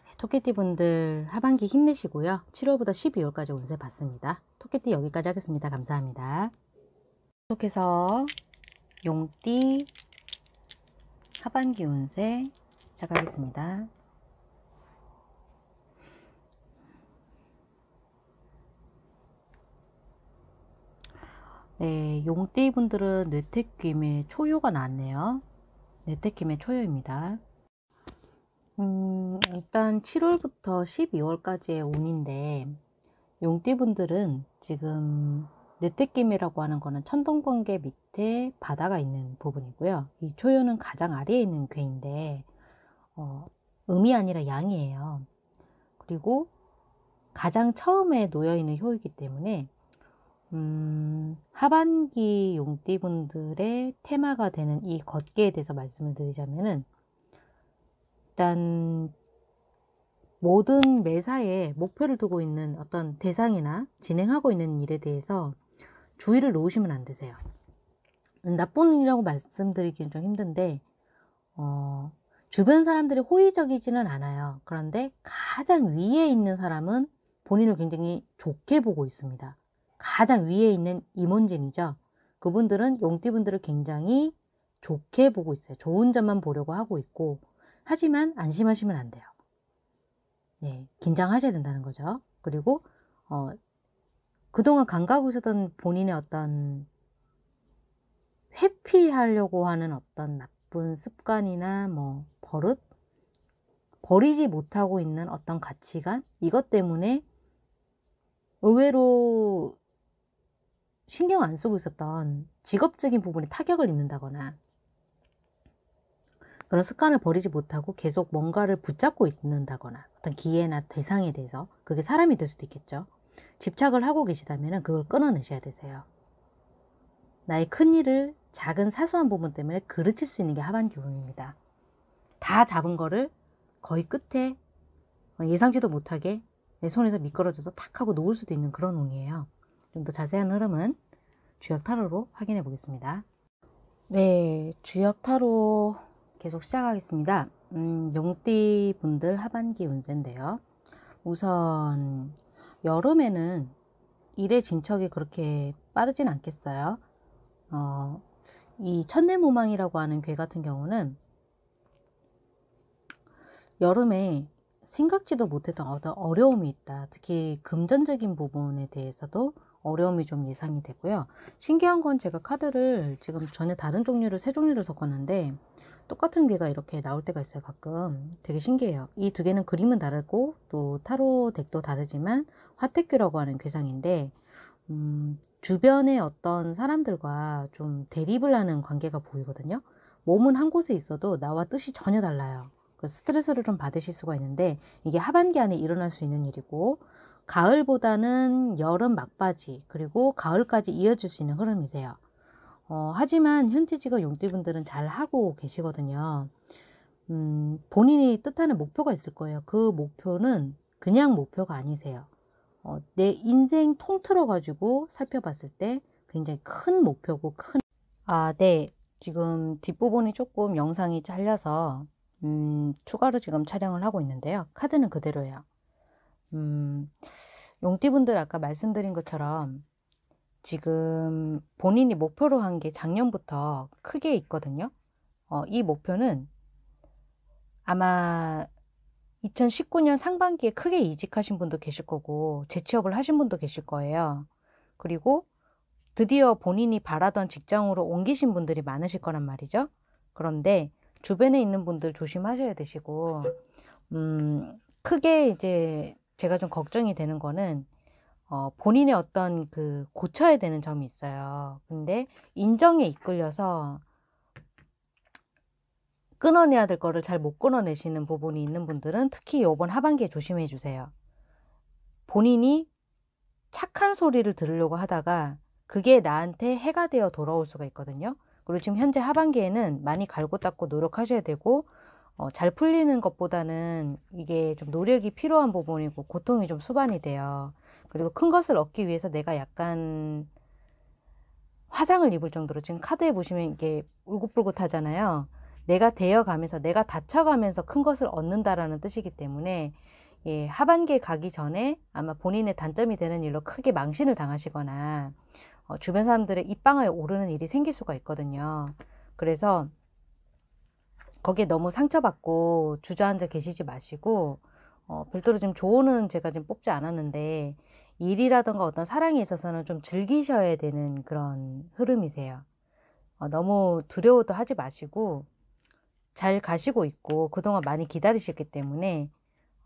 예, 토끼띠 분들 하반기 힘내시고요. 7월부터 12월까지 운세 봤습니다. 토끼띠 여기까지 하겠습니다. 감사합니다. 계속해서 용띠 하반기 운세 시작하겠습니다. 네, 용띠 분들은 뇌택김에 초요가 나왔네요. 뇌택김의 초요입니다. 음, 일단 7월부터 12월까지의 운인데 용띠 분들은 지금 뇌택김이라고 하는 거는 천둥번개 밑에 바다가 있는 부분이고요. 이 초요는 가장 아래에 있는 괴인데 어, 음이 아니라 양이에요. 그리고 가장 처음에 놓여있는 효이기 때문에 음, 하반기 용띠분들의 테마가 되는 이 걷기에 대해서 말씀을 드리자면은 일단 모든 매사에 목표를 두고 있는 어떤 대상이나 진행하고 있는 일에 대해서 주의를 놓으시면 안 되세요. 음, 나쁜 운이라고 말씀드리기는 좀 힘든데 어, 주변 사람들이 호의적이지는 않아요. 그런데 가장 위에 있는 사람은 본인을 굉장히 좋게 보고 있습니다. 가장 위에 있는 임원진이죠. 그분들은 용띠분들을 굉장히 좋게 보고 있어요. 좋은 점만 보려고 하고 있고 하지만 안심하시면 안 돼요. 네, 긴장하셔야 된다는 거죠. 그리고 어, 그동안 감하고 있었던 본인의 어떤 회피하려고 하는 어떤 나쁜 습관이나 뭐 버릇 버리지 못하고 있는 어떤 가치관 이것 때문에 의외로 신경 안 쓰고 있었던 직업적인 부분에 타격을 입는다거나 그런 습관을 버리지 못하고 계속 뭔가를 붙잡고 있는다거나 어떤 기회나 대상에 대해서 그게 사람이 될 수도 있겠죠. 집착을 하고 계시다면 그걸 끊어내셔야 되세요. 나의 큰 일을 작은 사소한 부분 때문에 그르칠 수 있는 게 하반 기운입니다. 다 잡은 거를 거의 끝에 예상치도 못하게 내 손에서 미끄러져서 탁 하고 놓을 수도 있는 그런 운이에요. 좀더 자세한 흐름은 주역 타로로 확인해 보겠습니다. 네, 주역 타로 계속 시작하겠습니다. 음, 용띠 분들 하반기 운세인데요. 우선 여름에는 일의 진척이 그렇게 빠르진 않겠어요. 어, 이 천내모망이라고 하는 괴 같은 경우는 여름에 생각지도 못했던 어려움이 있다. 특히 금전적인 부분에 대해서도 어려움이 좀 예상이 되고요. 신기한 건 제가 카드를 지금 전에 다른 종류를 세 종류를 섞었는데 똑같은 괴가 이렇게 나올 때가 있어요 가끔 되게 신기해요 이 두 개는 그림은 다르고 또 타로 덱도 다르지만 화택규라고 하는 괴상인데 음, 주변의 어떤 사람들과 좀 대립을 하는 관계가 보이거든요 몸은 한 곳에 있어도 나와 뜻이 전혀 달라요 그 스트레스를 좀 받으실 수가 있는데 이게 하반기 안에 일어날 수 있는 일이고 가을보다는 여름 막바지 그리고 가을까지 이어질 수 있는 흐름이세요. 어, 하지만 현지직업 용띠분들은 잘 하고 계시거든요. 음, 본인이 뜻하는 목표가 있을 거예요. 그 목표는 그냥 목표가 아니세요. 어, 내 인생 통틀어 가지고 살펴봤을 때 굉장히 큰 목표고 큰 아, 네. 지금 뒷부분이 조금 영상이 잘려서 음, 추가로 지금 촬영을 하고 있는데요. 카드는 그대로예요. 음, 용띠분들 아까 말씀드린 것처럼 지금 본인이 목표로 한 게 작년부터 크게 있거든요. 어, 이 목표는 아마 2019년 상반기에 크게 이직하신 분도 계실 거고 재취업을 하신 분도 계실 거예요. 그리고 드디어 본인이 바라던 직장으로 옮기신 분들이 많으실 거란 말이죠. 그런데 주변에 있는 분들 조심하셔야 되시고 음, 크게 이제 제가 좀 걱정이 되는 거는 어, 본인의 어떤 그 고쳐야 되는 점이 있어요. 근데 인정에 이끌려서 끊어내야 될 거를 잘 못 끊어내시는 부분이 있는 분들은 특히 요번 하반기에 조심해 주세요. 본인이 착한 소리를 들으려고 하다가 그게 나한테 해가 되어 돌아올 수가 있거든요. 그리고 지금 현재 하반기에는 많이 갈고 닦고 노력하셔야 되고 어, 잘 풀리는 것보다는 이게 좀 노력이 필요한 부분이고 고통이 좀 수반이 돼요. 그리고 큰 것을 얻기 위해서 내가 약간 화장을 입을 정도로 지금 카드에 보시면 이게 울긋불긋하잖아요. 내가 되어가면서 내가 다쳐가면서 큰 것을 얻는다라는 뜻이기 때문에 예, 하반기에 가기 전에 아마 본인의 단점이 되는 일로 크게 망신을 당하시거나 어, 주변 사람들의 입방아에 오르는 일이 생길 수가 있거든요. 그래서 거기에 너무 상처받고 주저앉아 계시지 마시고 어, 별도로 좀 조언은 제가 지금 뽑지 않았는데 일이라던가 어떤 사랑에 있어서는 좀 즐기셔야 되는 그런 흐름이세요. 어, 너무 두려워도 하지 마시고 잘 가시고 있고 그동안 많이 기다리셨기 때문에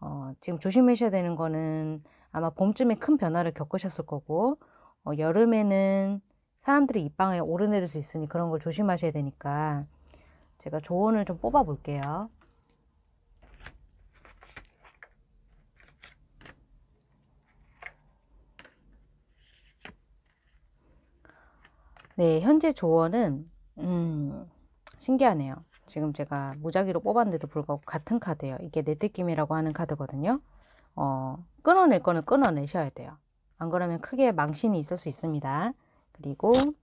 어, 지금 조심하셔야 되는 거는 아마 봄쯤에 큰 변화를 겪으셨을 거고 어, 여름에는 사람들이 입방에 오르내릴 수 있으니 그런 걸 조심하셔야 되니까 제가 조언을 좀 뽑아 볼게요. 네, 현재 조언은 음, 신기하네요. 지금 제가 무작위로 뽑았는데도 불구하고 같은 카드예요. 이게 내뜻김이라고 하는 카드거든요. 어, 끊어낼 거는 끊어내셔야 돼요. 안 그러면 크게 망신이 있을 수 있습니다. 그리고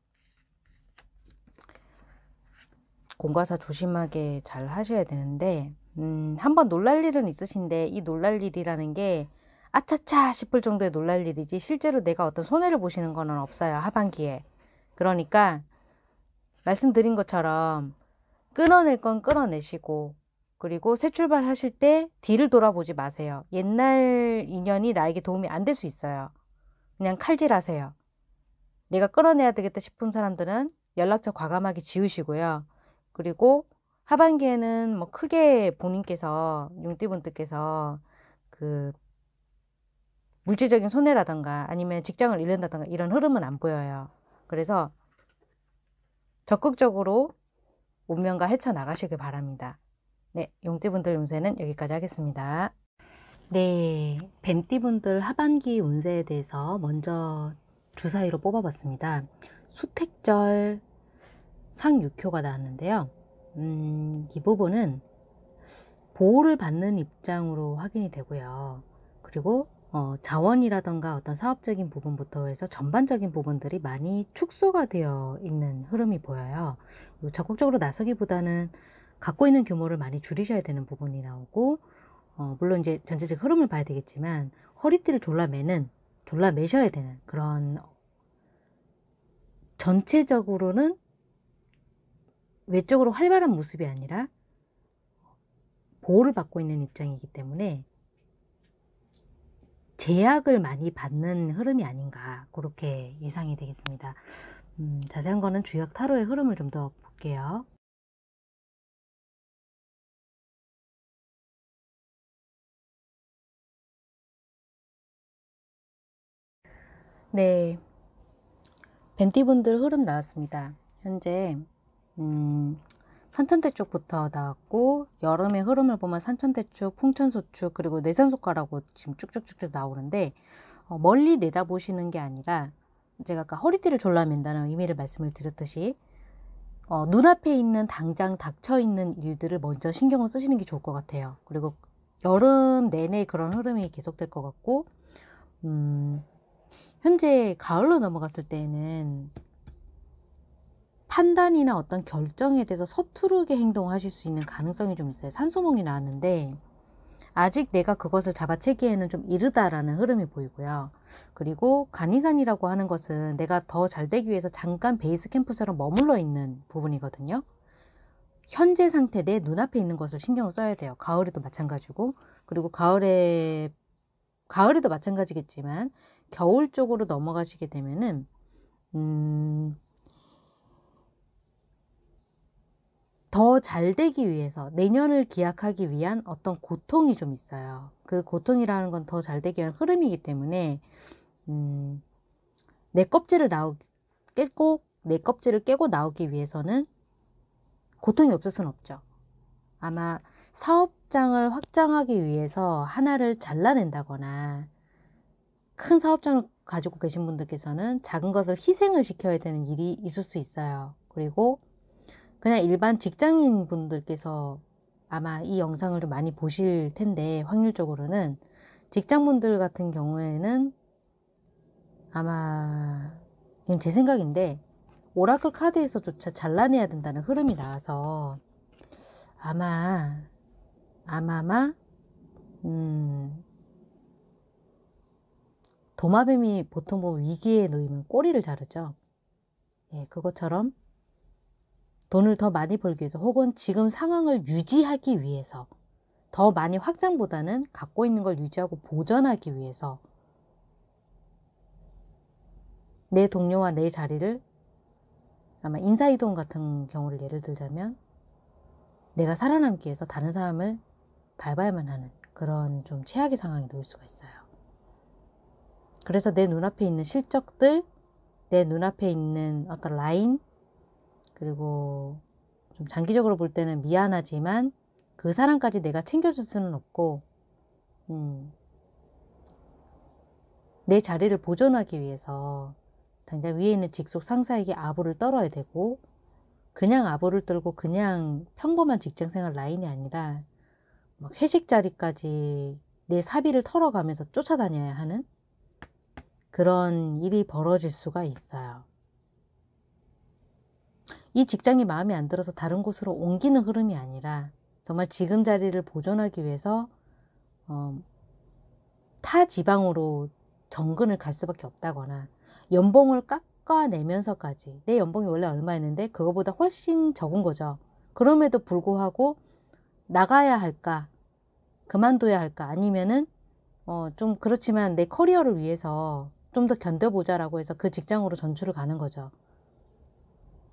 공과사 조심하게 잘 하셔야 되는데 음, 한번 놀랄 일은 있으신데 이 놀랄 일이라는 게 아차차 싶을 정도의 놀랄 일이지 실제로 내가 어떤 손해를 보시는 거는 없어요 하반기에 그러니까 말씀드린 것처럼 끊어낼 건 끊어내시고 그리고 새 출발하실 때 뒤를 돌아보지 마세요 옛날 인연이 나에게 도움이 안 될 수 있어요 그냥 칼질하세요 내가 끊어내야 되겠다 싶은 사람들은 연락처 과감하게 지우시고요 그리고 하반기에는 뭐 크게 본인께서 용띠분들께서 그 물질적인 손해라던가 아니면 직장을 잃는다던가 이런 흐름은 안 보여요. 그래서 적극적으로 운명과 헤쳐나가시길 바랍니다. 네, 용띠분들 운세는 여기까지 하겠습니다. 네, 뱀띠분들 하반기 운세에 대해서 먼저 주사위로 뽑아봤습니다. 수택절, 상육효가 나왔는데요. 음, 이 부분은 보호를 받는 입장으로 확인이 되고요. 그리고 어, 자원이라던가 어떤 사업적인 부분부터 해서 전반적인 부분들이 많이 축소가 되어 있는 흐름이 보여요. 적극적으로 나서기보다는 갖고 있는 규모를 많이 줄이셔야 되는 부분이 나오고, 어, 물론 이제 전체적 흐름을 봐야 되겠지만, 허리띠를 졸라매는, 졸라매셔야 되는 그런 전체적으로는 외적으로 활발한 모습이 아니라 보호를 받고 있는 입장이기 때문에 제약을 많이 받는 흐름이 아닌가 그렇게 예상이 되겠습니다. 음, 자세한 거는 주역 타로의 흐름을 좀 더 볼게요. 네, 벤티분들 흐름 나왔습니다. 현재 음, 산천대 쪽부터 나왔고 여름의 흐름을 보면 산천대 쪽, 풍천소 쪽 그리고 내산소가라고 지금 쭉쭉쭉쭉 나오는데 어, 멀리 내다보시는 게 아니라 제가 아까 허리띠를 졸라맨다는 의미를 말씀을 드렸듯이 어, 눈앞에 있는 당장 닥쳐 있는 일들을 먼저 신경을 쓰시는 게 좋을 것 같아요. 그리고 여름 내내 그런 흐름이 계속될 것 같고 음, 현재 가을로 넘어갔을 때는 판단이나 어떤 결정에 대해서 서투르게 행동하실 수 있는 가능성이 좀 있어요. 산소몽이 나왔는데 아직 내가 그것을 잡아채기에는 좀 이르다라는 흐름이 보이고요. 그리고 간이산이라고 하는 것은 내가 더 잘 되기 위해서 잠깐 베이스 캠프처럼 머물러 있는 부분이거든요. 현재 상태 내 눈앞에 있는 것을 신경을 써야 돼요. 가을에도 마찬가지고 그리고 가을에 가을에도 마찬가지겠지만 겨울 쪽으로 넘어가시게 되면은 음 더잘 되기 위해서 내년을 기약하기 위한 어떤 고통이 좀 있어요. 그 고통이라는 건 더 잘 되기 위한 흐름이기 때문에 음, 내 껍질을 나오, 깨고 내 껍질을 깨고 나오기 위해서는 고통이 없을 순 없죠. 아마 사업장을 확장하기 위해서 하나를 잘라낸다거나 큰 사업장을 가지고 계신 분들께서는 작은 것을 희생을 시켜야 되는 일이 있을 수 있어요. 그리고 그냥 일반 직장인 분들께서 아마 이 영상을 좀 많이 보실 텐데 확률적으로는 직장분들 같은 경우에는 아마 이건 제 생각인데 오라클 카드에서조차 잘라내야 된다는 흐름이 나와서 아마 아마마 음 도마뱀이 보통 보면 뭐 위기에 놓이면 꼬리를 자르죠. 예, 그것처럼 돈을 더 많이 벌기 위해서 혹은 지금 상황을 유지하기 위해서 더 많이 확장보다는 갖고 있는 걸 유지하고 보전하기 위해서 내 동료와 내 자리를 아마 인사이동 같은 경우를 예를 들자면 내가 살아남기 위해서 다른 사람을 밟아야만 하는 그런 좀 최악의 상황이 놓을 수가 있어요. 그래서 내 눈앞에 있는 실적들, 내 눈앞에 있는 어떤 라인, 그리고 좀 장기적으로 볼 때는 미안하지만 그 사람까지 내가 챙겨줄 수는 없고, 음, 내 자리를 보존하기 위해서 당장 위에 있는 직속 상사에게 아부를 떨어야 되고, 그냥 아부를 떨고 그냥 평범한 직장 생활 라인이 아니라 막 회식 자리까지 내 사비를 털어가면서 쫓아다녀야 하는 그런 일이 벌어질 수가 있어요. 이 직장이 마음에 안 들어서 다른 곳으로 옮기는 흐름이 아니라 정말 지금 자리를 보존하기 위해서 어, 타 지방으로 정근을 갈 수밖에 없다거나 연봉을 깎아내면서까지 내 연봉이 원래 얼마였는데 그거보다 훨씬 적은 거죠. 그럼에도 불구하고 나가야 할까 그만둬야 할까 아니면은 어, 좀 그렇지만 내 커리어를 위해서 좀 더 견뎌보자라고 해서 그 직장으로 전출을 가는 거죠.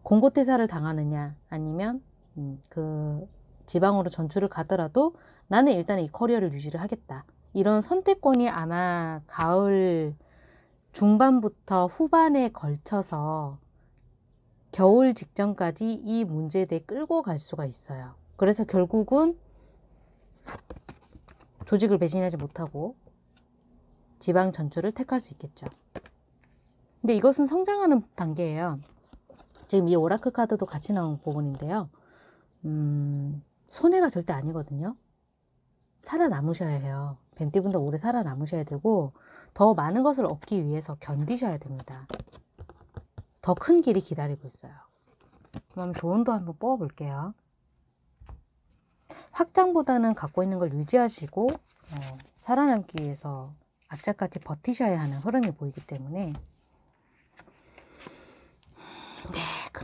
공고퇴사를 당하느냐 아니면 음, 그 지방으로 전출을 가더라도 나는 일단은 이 커리어를 유지를 하겠다. 이런 선택권이 아마 가을 중반부터 후반에 걸쳐서 겨울 직전까지 이 문제에 대해 끌고 갈 수가 있어요. 그래서 결국은 조직을 배신하지 못하고 지방 전출을 택할 수 있겠죠. 근데 이것은 성장하는 단계예요. 지금 이 오라클 카드도 같이 나온 부분인데요. 음, 손해가 절대 아니거든요. 살아남으셔야 해요. 뱀띠분도 오래 살아남으셔야 되고 더 많은 것을 얻기 위해서 견디셔야 됩니다. 더 큰 길이 기다리고 있어요. 그럼 조언도 한번 뽑아볼게요. 확장보다는 갖고 있는 걸 유지하시고 어, 살아남기 위해서 악착같이 버티셔야 하는 흐름이 보이기 때문에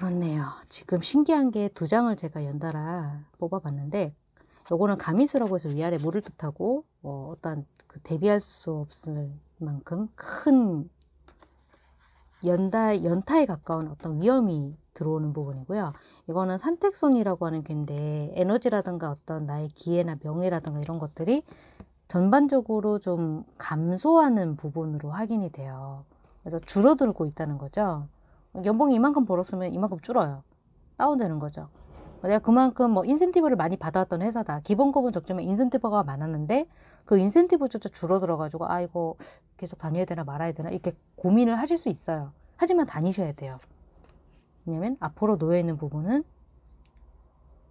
그렇네요. 지금 신기한 게 두 장을 제가 연달아 뽑아봤는데 요거는 가미수라고 해서 위아래 물을 뜻하고 뭐 어떤 그 대비할 수 없을 만큼 큰 연다, 연타에 가까운 어떤 위험이 들어오는 부분이고요. 이거는 산택손이라고 하는 괴데 에너지라든가 어떤 나의 기회나 명예라든가 이런 것들이 전반적으로 좀 감소하는 부분으로 확인이 돼요. 그래서 줄어들고 있다는 거죠. 연봉이 이만큼 벌었으면 이만큼 줄어요. 다운되는 거죠. 내가 그만큼 뭐 인센티브를 많이 받아왔던 회사다. 기본급은 적지만 인센티브가 많았는데 그 인센티브조차 줄어들어가지고 아 이거 계속 다녀야 되나 말아야 되나 이렇게 고민을 하실 수 있어요. 하지만 다니셔야 돼요. 왜냐면 앞으로 놓여 있는 부분은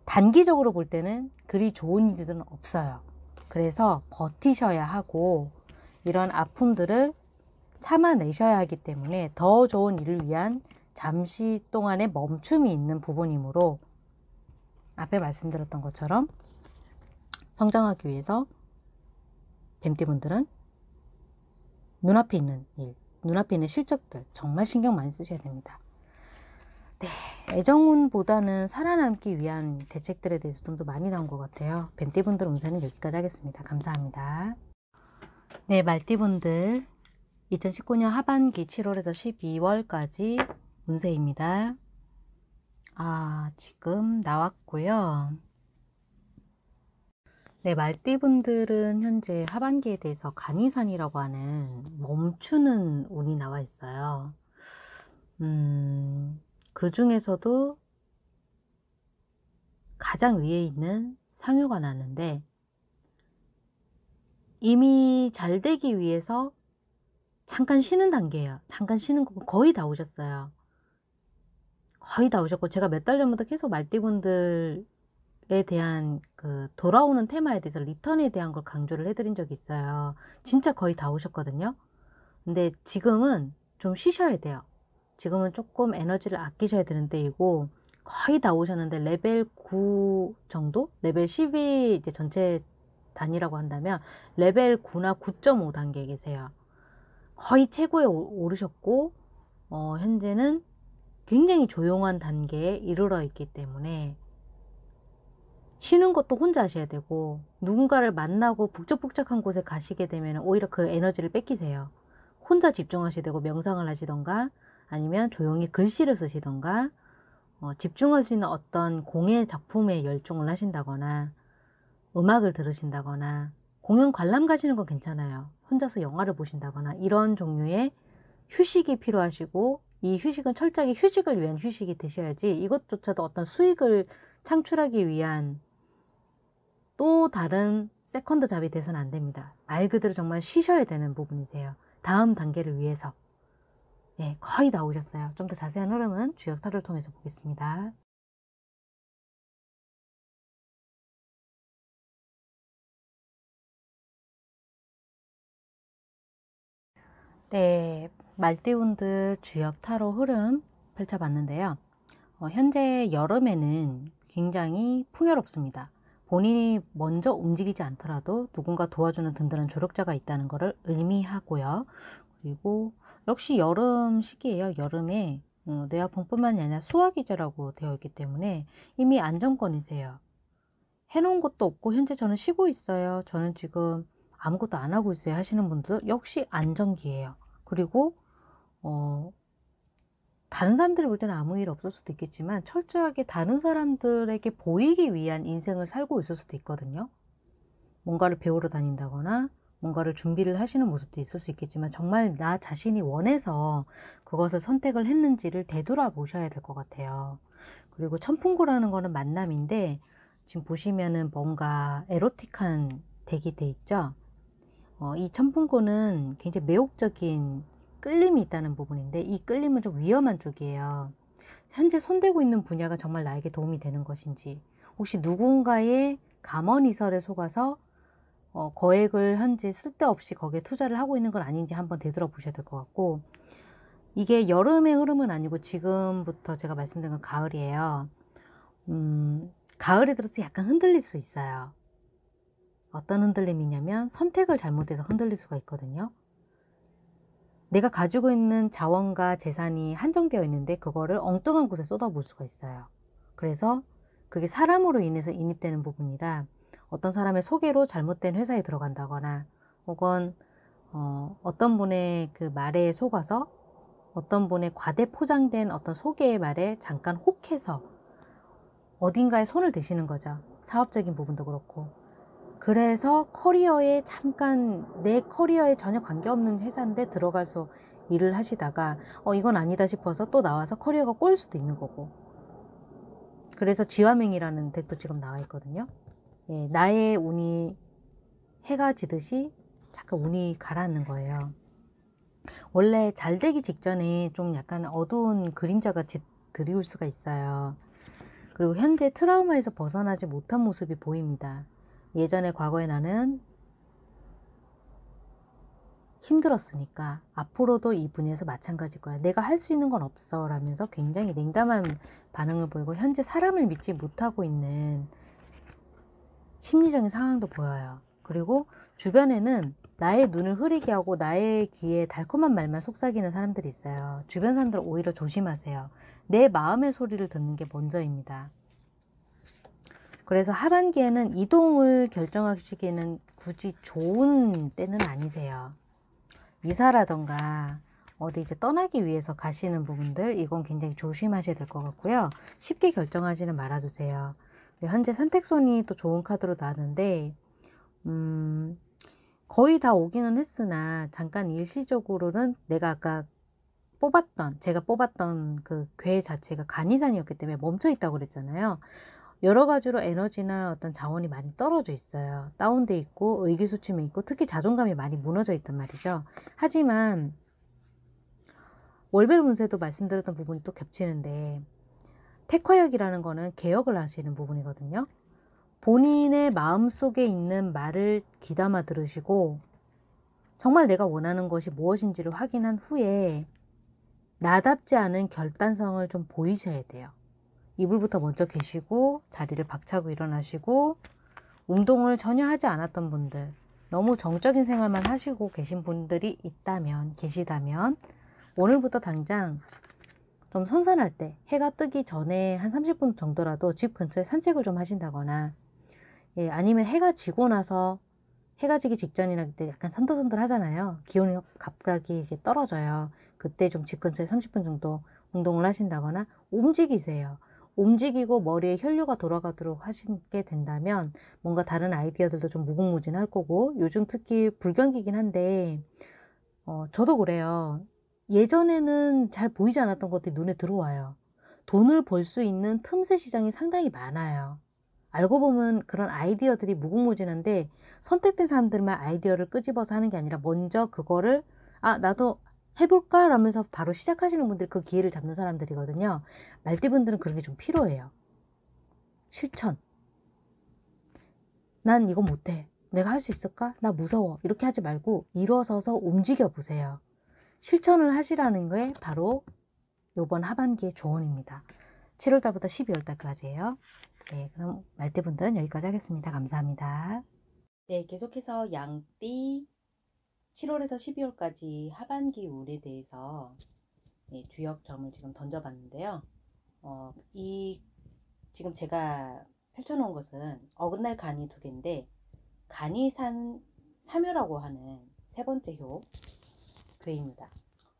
단기적으로 볼 때는 그리 좋은 일들은 없어요. 그래서 버티셔야 하고 이런 아픔들을 참아내셔야 하기 때문에 더 좋은 일을 위한 잠시 동안의 멈춤이 있는 부분이므로 앞에 말씀드렸던 것처럼 성장하기 위해서 뱀띠분들은 눈앞에 있는 일, 눈앞에 있는 실적들 정말 신경 많이 쓰셔야 됩니다. 네, 애정운보다는 살아남기 위한 대책들에 대해서 좀 더 많이 나온 것 같아요. 뱀띠분들 운세는 여기까지 하겠습니다. 감사합니다. 네, 말띠분들 2019년 하반기 7월에서 12월까지 운세입니다. 아, 지금 나왔고요. 네, 말띠분들은 현재 하반기에 대해서 간이산이라고 하는 멈추는 운이 나와 있어요. 음, 그 중에서도 가장 위에 있는 상유가 나는데 이미 잘 되기 위해서 잠깐 쉬는 단계예요. 잠깐 쉬는 거 거의 다 오셨어요. 거의 다 오셨고 제가 몇 달 전부터 계속 말띠분들에 대한 그 돌아오는 테마에 대해서 리턴에 대한 걸 강조를 해드린 적이 있어요. 진짜 거의 다 오셨거든요. 근데 지금은 좀 쉬셔야 돼요. 지금은 조금 에너지를 아끼셔야 되는 때이고 거의 다 오셨는데 레벨 9 정도? 레벨 10이 이제 전체 단위라고 한다면 레벨 9나 9.5 단계에 계세요. 거의 최고에 오르셨고 어, 현재는 굉장히 조용한 단계에 이르러 있기 때문에 쉬는 것도 혼자 하셔야 되고 누군가를 만나고 북적북적한 곳에 가시게 되면 오히려 그 에너지를 뺏기세요. 혼자 집중하셔야 되고 명상을 하시던가 아니면 조용히 글씨를 쓰시던가 어, 집중할 수 있는 어떤 공예 작품에 열중을 하신다거나 음악을 들으신다거나 공연 관람 가시는 건 괜찮아요. 혼자서 영화를 보신다거나 이런 종류의 휴식이 필요하시고 이 휴식은 철저하게 휴식을 위한 휴식이 되셔야지 이것조차도 어떤 수익을 창출하기 위한 또 다른 세컨드 잡이 돼서는 안 됩니다. 말 그대로 정말 쉬셔야 되는 부분이세요. 다음 단계를 위해서. 네, 거의 다 오셨어요. 좀 더 자세한 흐름은 주역 타를 통해서 보겠습니다. 네, 말띠운드 주역 타로 흐름 펼쳐봤는데요. 어, 현재 여름에는 굉장히 풍요롭습니다. 본인이 먼저 움직이지 않더라도 누군가 도와주는 든든한 조력자가 있다는 것을 의미하고요. 그리고 역시 여름 시기예요 여름에 어, 뇌아풍뿐만이 아니라 수화기제라고 되어 있기 때문에 이미 안정권이세요. 해놓은 것도 없고 현재 저는 쉬고 있어요. 저는 지금 아무것도 안 하고 있어요 하시는 분들 역시 안정기예요. 그리고 어, 다른 사람들이 볼 때는 아무 일 없을 수도 있겠지만 철저하게 다른 사람들에게 보이기 위한 인생을 살고 있을 수도 있거든요. 뭔가를 배우러 다닌다거나 뭔가를 준비를 하시는 모습도 있을 수 있겠지만 정말 나 자신이 원해서 그것을 선택을 했는지를 되돌아보셔야 될 것 같아요. 그리고 천풍구라는 거는 만남인데 지금 보시면은 뭔가 에로틱한 덱이 돼 있죠. 어, 이 천풍구는 굉장히 매혹적인 끌림이 있다는 부분인데 이 끌림은 좀 위험한 쪽이에요. 현재 손대고 있는 분야가 정말 나에게 도움이 되는 것인지 혹시 누군가의 감언이설에 속아서 어, 거액을 현재 쓸데없이 거기에 투자를 하고 있는 건 아닌지 한번 되돌아 보셔야 될 것 같고 이게 여름의 흐름은 아니고 지금부터 제가 말씀드린 건 가을이에요. 음, 가을에 들어서 약간 흔들릴 수 있어요. 어떤 흔들림이냐면 선택을 잘못해서 흔들릴 수가 있거든요. 내가 가지고 있는 자원과 재산이 한정되어 있는데 그거를 엉뚱한 곳에 쏟아볼 수가 있어요. 그래서 그게 사람으로 인해서 인입되는 부분이라 어떤 사람의 소개로 잘못된 회사에 들어간다거나 혹은 어, 어떤 분의 그 말에 속아서 어떤 분의 과대 포장된 어떤 소개의 말에 잠깐 혹해서 어딘가에 손을 대시는 거죠. 사업적인 부분도 그렇고 그래서 커리어에 잠깐 내 커리어에 전혀 관계없는 회사인데 들어가서 일을 하시다가 어 이건 아니다 싶어서 또 나와서 커리어가 꼴 수도 있는 거고 그래서 지화맹이라는 댓도 지금 나와 있거든요 예, 나의 운이 해가 지듯이 잠깐 운이 가라앉는 거예요 원래 잘 되기 직전에 좀 약간 어두운 그림자가 드리울 수가 있어요 그리고 현재 트라우마에서 벗어나지 못한 모습이 보입니다 예전의 과거에 나는 힘들었으니까 앞으로도 이 분야에서 마찬가지일 거야. 내가 할 수 있는 건 없어. 라면서 굉장히 냉담한 반응을 보이고 현재 사람을 믿지 못하고 있는 심리적인 상황도 보여요. 그리고 주변에는 나의 눈을 흐리게 하고 나의 귀에 달콤한 말만 속삭이는 사람들이 있어요. 주변 사람들 오히려 조심하세요. 내 마음의 소리를 듣는 게 먼저입니다. 그래서 하반기에는 이동을 결정하시기에는 굳이 좋은 때는 아니세요. 이사라던가 어디 이제 떠나기 위해서 가시는 부분들 이건 굉장히 조심하셔야 될 것 같고요. 쉽게 결정하지는 말아주세요. 현재 선택손이 또 좋은 카드로 나왔는데 음, 거의 다 오기는 했으나 잠깐 일시적으로는 내가 아까 뽑았던 제가 뽑았던 그 괴 자체가 간이산이었기 때문에 멈춰 있다고 그랬잖아요. 여러 가지로 에너지나 어떤 자원이 많이 떨어져 있어요. 다운돼 있고 의기소침해 있고 특히 자존감이 많이 무너져 있단 말이죠. 하지만 월별 운세도 말씀드렸던 부분이 또 겹치는데 태화역이라는 거는 개혁을 하시는 부분이거든요. 본인의 마음 속에 있는 말을 귀담아 들으시고 정말 내가 원하는 것이 무엇인지를 확인한 후에 나답지 않은 결단성을 좀 보이셔야 돼요. 이불부터 먼저 계시고 자리를 박차고 일어나시고 운동을 전혀 하지 않았던 분들 너무 정적인 생활만 하시고 계신 분들이 있다면 계시다면 오늘부터 당장 좀 선선할 때 해가 뜨기 전에 한 30분 정도라도 집 근처에 산책을 좀 하신다거나 예, 아니면 해가 지고 나서 해가 지기 직전이라 그때 약간 산더산들 하잖아요. 기온이 갑자기 이게 떨어져요. 그때 좀 집 근처에 30분 정도 운동을 하신다거나 움직이세요. 움직이고 머리에 혈류가 돌아가도록 하시게 된다면 뭔가 다른 아이디어들도 좀 무궁무진할 거고 요즘 특히 불경기긴 한데 어, 저도 그래요. 예전에는 잘 보이지 않았던 것들이 눈에 들어와요. 돈을 벌 수 있는 틈새 시장이 상당히 많아요. 알고 보면 그런 아이디어들이 무궁무진한데 선택된 사람들만 아이디어를 끄집어서 하는 게 아니라 먼저 그거를 아 나도 해볼까? 라면서 바로 시작하시는 분들이 그 기회를 잡는 사람들이거든요. 말띠분들은 그런 게 좀 필요해요. 실천. 난이거 못해. 내가 할 수 있을까? 나 무서워. 이렇게 하지 말고 일어서서 움직여 보세요. 실천을 하시라는 게 바로 요번 하반기의 조언입니다. 7월달부터 12월달까지예요. 네, 그럼 말띠분들은 여기까지 하겠습니다. 감사합니다. 네, 계속해서 양띠, 7월에서 12월까지 하반기 월에 대해서 예, 주역점을 지금 던져봤는데요. 어, 이 지금 제가 펼쳐놓은 것은 어긋날 간이 두 개인데 간이 산 삼효라고 하는 세 번째 효 괴입니다.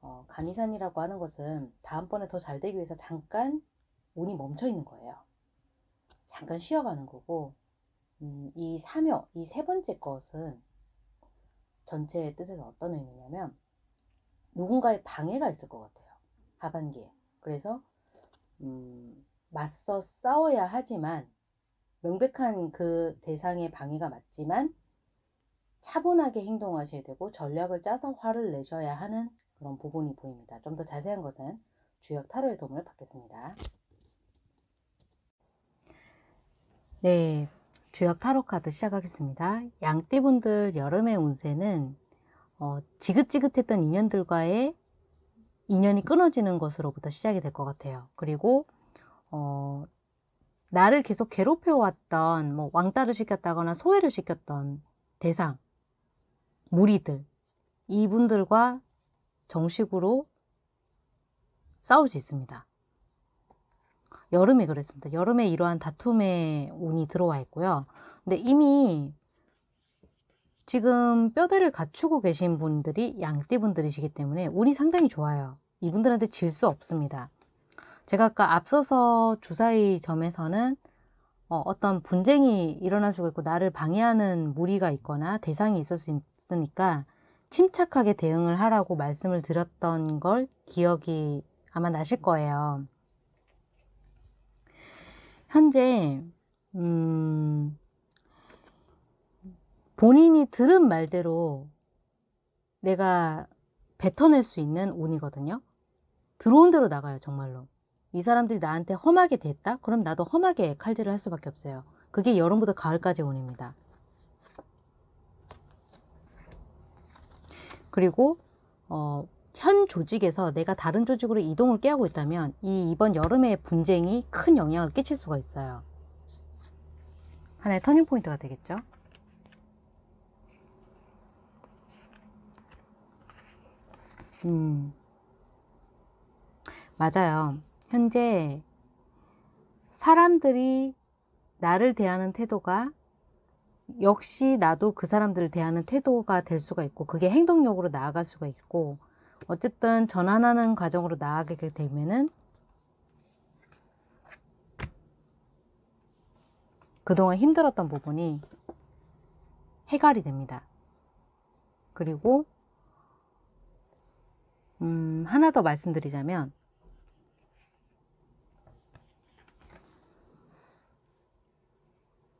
어, 간이산이라고 하는 것은 다음번에 더 잘 되기 위해서 잠깐 운이 멈춰 있는 거예요. 잠깐 쉬어가는 거고 음, 이 삼효, 이세 번째 것은 전체의 뜻에서 어떤 의미냐면 누군가의 방해가 있을 것 같아요. 하반기에. 그래서 음, 맞서 싸워야 하지만 명백한 그 대상의 방해가 맞지만 차분하게 행동하셔야 되고 전략을 짜서 화를 내셔야 하는 그런 부분이 보입니다. 좀 더 자세한 것은 주역 타로의 도움을 받겠습니다. 네, 주역 타로 카드 시작하겠습니다. 양띠분들 여름의 운세는 어, 지긋지긋했던 인연들과의 인연이 끊어지는 것으로부터 시작이 될 것 같아요. 그리고 어, 나를 계속 괴롭혀왔던 뭐 왕따를 시켰다거나 소외를 시켰던 대상, 무리들 이분들과 정식으로 싸울 수 있습니다. 여름에 그랬습니다. 여름에 이러한 다툼의 운이 들어와 있고요. 근데 이미 지금 뼈대를 갖추고 계신 분들이 양띠 분들이시기 때문에 운이 상당히 좋아요. 이분들한테 질 수 없습니다. 제가 아까 앞서서 주사위 점에서는 어, 떤 분쟁이 일어날 수가 있고 나를 방해하는 무리가 있거나 대상이 있을 수 있으니까 침착하게 대응을 하라고 말씀을 드렸던 걸 기억이 아마 나실 거예요. 현재 음, 본인이 들은 말대로 내가 뱉어낼 수 있는 운이거든요. 들어온 대로 나가요, 정말로. 이 사람들이 나한테 험하게 됐다? 그럼 나도 험하게 칼질을 할 수밖에 없어요. 그게 여름부터 가을까지 운입니다. 그리고 어, 현 조직에서 내가 다른 조직으로 이동을 깨하고 있다면 이 이번 여름의 분쟁이 큰 영향을 끼칠 수가 있어요. 하나의 터닝 포인트가 되겠죠. 음. 맞아요. 현재 사람들이 나를 대하는 태도가 역시 나도 그 사람들을 대하는 태도가 될 수가 있고 그게 행동력으로 나아갈 수가 있고 어쨌든 전환하는 과정으로 나아가게 되면은 그동안 힘들었던 부분이 해결이 됩니다. 그리고 음, 하나 더 말씀드리자면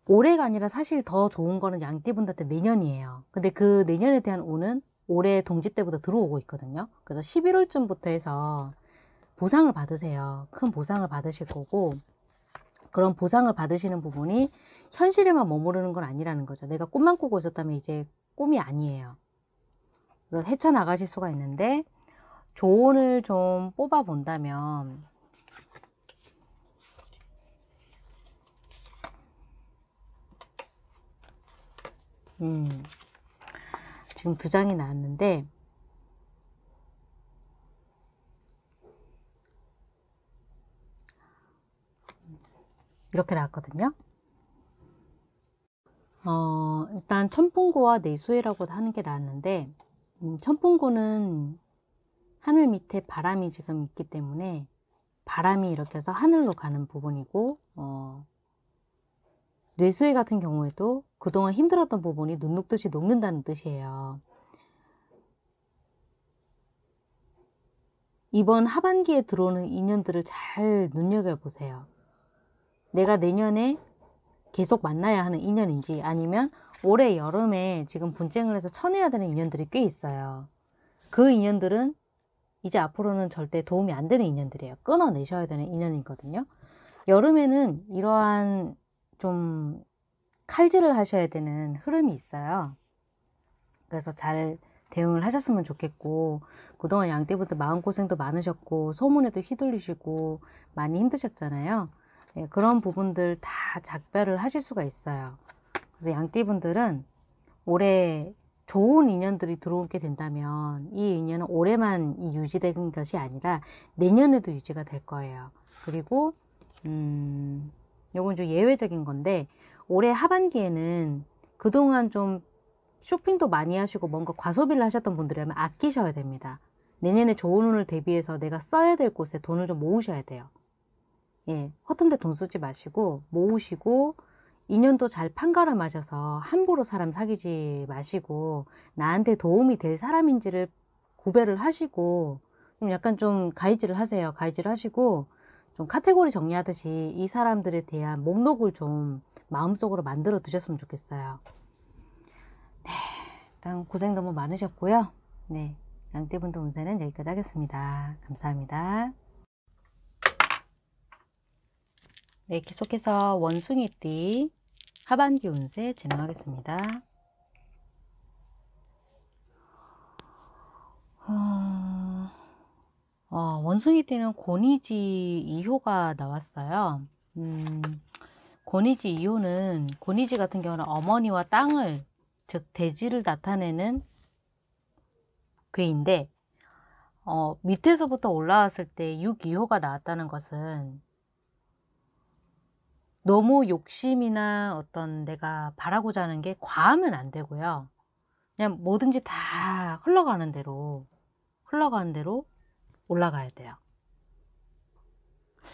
올해가 아니라 사실 더 좋은 거는 양띠분들한테 내년이에요. 근데 그 내년에 대한 오는 올해 동지 때부터 들어오고 있거든요. 그래서 11월쯤부터 해서 보상을 받으세요. 큰 보상을 받으실 거고 그런 보상을 받으시는 부분이 현실에만 머무르는 건 아니라는 거죠. 내가 꿈만 꾸고 있었다면 이제 꿈이 아니에요. 그래서 헤쳐나가실 수가 있는데 조언을 좀 뽑아본다면 음. 지금 두 장이 나왔는데 이렇게 나왔거든요. 어, 일단 천풍고와 내수해라고 하는 게 나왔는데 음, 천풍고는 하늘 밑에 바람이 지금 있기 때문에 바람이 이렇게 해서 하늘로 가는 부분이고 어, 뇌수의 같은 경우에도 그동안 힘들었던 부분이 눈 녹듯이 녹는다는 뜻이에요. 이번 하반기에 들어오는 인연들을 잘 눈여겨보세요. 내가 내년에 계속 만나야 하는 인연인지 아니면 올해 여름에 지금 분쟁을 해서 쳐내야 되는 인연들이 꽤 있어요. 그 인연들은 이제 앞으로는 절대 도움이 안 되는 인연들이에요. 끊어내셔야 되는 인연이거든요. 여름에는 이러한 좀 칼질을 하셔야 되는 흐름이 있어요. 그래서 잘 대응을 하셨으면 좋겠고 그동안 양떼부터 마음고생도 많으셨고 소문에도 휘둘리시고 많이 힘드셨잖아요. 예, 그런 부분들 다 작별을 하실 수가 있어요. 그래서 양띠분들은 올해 좋은 인연들이 들어오게 된다면 이 인연은 올해만 유지된 것이 아니라 내년에도 유지가 될 거예요. 그리고 음, 요건 좀 예외적인 건데 올해 하반기에는 그동안 좀 쇼핑도 많이 하시고 뭔가 과소비를 하셨던 분들이라면 아끼셔야 됩니다. 내년에 좋은 운을 대비해서 내가 써야 될 곳에 돈을 좀 모으셔야 돼요. 예, 허튼 데돈 쓰지 마시고 모으시고 인연도 잘 판가름 마셔서 함부로 사람 사귀지 마시고 나한테 도움이 될 사람인지를 구별을 하시고 좀 약간 좀가이지를 하세요. 가이지를 하시고 좀 카테고리 정리하듯이 이 사람들에 대한 목록을 좀 마음속으로 만들어 두셨으면 좋겠어요. 네, 일단 고생 너무 많으셨고요. 네, 양떼분도 운세는 여기까지 하겠습니다. 감사합니다. 네, 계속해서 원숭이띠 하반기 운세 진행하겠습니다. 어... 어, 원숭이 띠는 고니지 2호가 나왔어요. 음, 고니지 2호는 고니지 같은 경우는 어머니와 땅을 즉 대지를 나타내는 괴인데 어, 밑에서부터 올라왔을 때 6, 2호가 나왔다는 것은 너무 욕심이나 어떤 내가 바라고자 하는 게 과하면 안 되고요. 그냥 뭐든지 다 흘러가는 대로 흘러가는 대로 올라가야 돼요.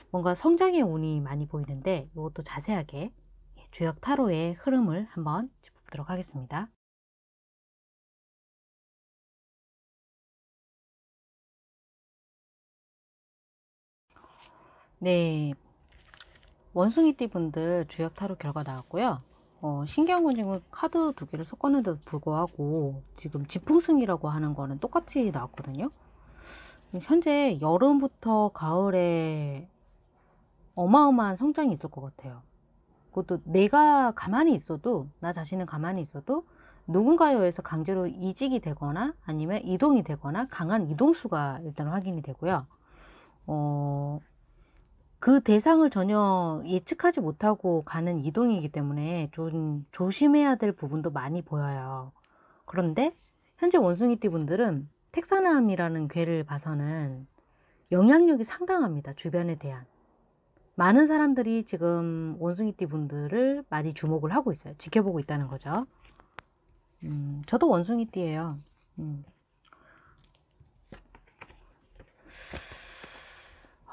뭔가 성장의 운이 많이 보이는데 이것도 자세하게 예, 주역 타로의 흐름을 한번 짚어보도록 하겠습니다. 네, 원숭이띠 분들 주역 타로 결과 나왔고요. 어, 신기한 건 지금 카드 두 개를 섞었는데도 불구하고 지금 지풍승이라고 하는 거는 똑같이 나왔거든요. 현재 여름부터 가을에 어마어마한 성장이 있을 것 같아요. 그것도 내가 가만히 있어도, 나 자신은 가만히 있어도 누군가에 서 강제로 이직이 되거나 아니면 이동이 되거나 강한 이동수가 일단 확인이 되고요. 어, 그 대상을 전혀 예측하지 못하고 가는 이동이기 때문에 좀 조심해야 될 부분도 많이 보여요. 그런데 현재 원숭이띠 분들은 텍사나함이라는 괴를 봐서는 영향력이 상당합니다. 주변에 대한. 많은 사람들이 지금 원숭이띠 분들을 많이 주목을 하고 있어요. 지켜보고 있다는 거죠. 음, 저도 원숭이띠예요. 음.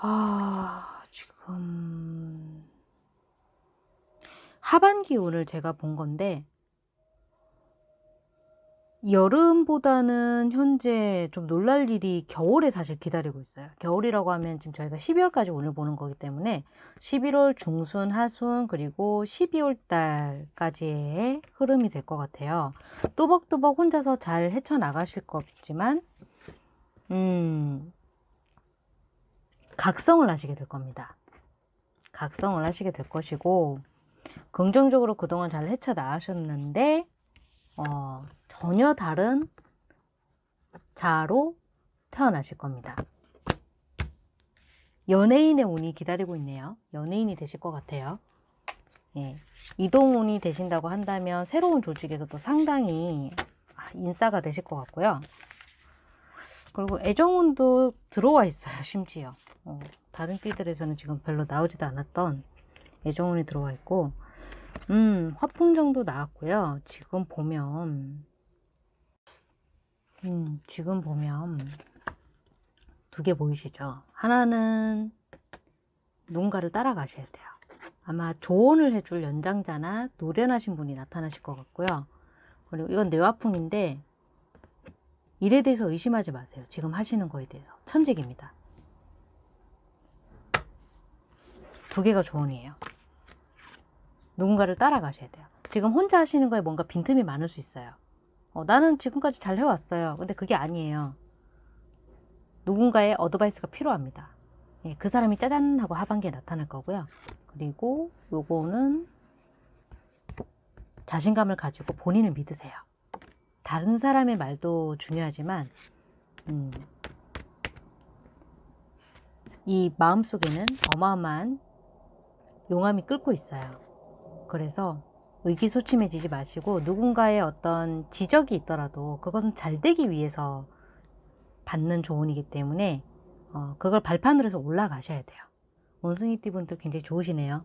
아, 지금 하반기 운을 제가 본 건데 여름보다는 현재 좀 놀랄 일이 겨울에 사실 기다리고 있어요. 겨울이라고 하면 지금 저희가 12월까지 오늘 보는 거기 때문에 11월 중순, 하순, 그리고 12월 달까지의 흐름이 될 것 같아요. 뚜벅뚜벅 혼자서 잘 헤쳐나가실 거지만, 음, 각성을 하시게 될 겁니다. 각성을 하시게 될 것이고, 긍정적으로 그동안 잘 헤쳐나가셨는데, 어, 전혀 다른 자아로 태어나실 겁니다. 연예인의 운이 기다리고 있네요. 연예인이 되실 것 같아요. 예. 이동운이 되신다고 한다면 새로운 조직에서도 상당히 아, 인싸가 되실 것 같고요. 그리고 애정운도 들어와 있어요, [laughs] 심지어. 어, 다른 띠들에서는 지금 별로 나오지도 않았던 애정운이 들어와 있고, 음, 화풍정도 나왔고요. 지금 보면, 음, 지금 보면 두 개 보이시죠? 하나는 누군가를 따라가셔야 돼요. 아마 조언을 해줄 연장자나 노련하신 분이 나타나실 것 같고요. 그리고 이건 뇌화풍인데 일에 대해서 의심하지 마세요. 지금 하시는 거에 대해서. 천직입니다. 두 개가 조언이에요. 누군가를 따라가셔야 돼요. 지금 혼자 하시는 거에 뭔가 빈틈이 많을 수 있어요. 어, 나는 지금까지 잘 해왔어요. 근데 그게 아니에요. 누군가의 어드바이스가 필요합니다. 예, 그 사람이 짜잔 하고 하반기에 나타날 거고요. 그리고 요거는 자신감을 가지고 본인을 믿으세요. 다른 사람의 말도 중요하지만 음, 이 마음속에는 어마어마한 용암이 끓고 있어요. 그래서 의기소침해지지 마시고 누군가의 어떤 지적이 있더라도 그것은 잘 되기 위해서 받는 조언이기 때문에 어, 그걸 발판으로 해서 올라가셔야 돼요. 원숭이 띠분들 굉장히 좋으시네요.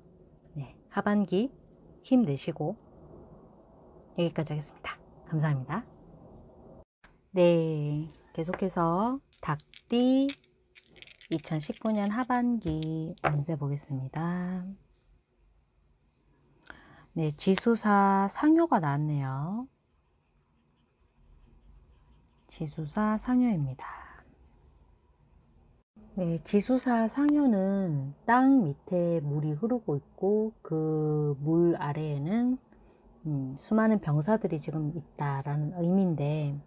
네, 하반기 힘내시고 여기까지 하겠습니다. 감사합니다. 네, 계속해서 닭띠 2019년 하반기 운세 보겠습니다. 네, 지수사 상효가 나왔네요. 지수사 상효입니다. 네, 지수사 상효는 땅 밑에 물이 흐르고 있고 그 물 아래에는 음, 수많은 병사들이 지금 있다라는 의미인데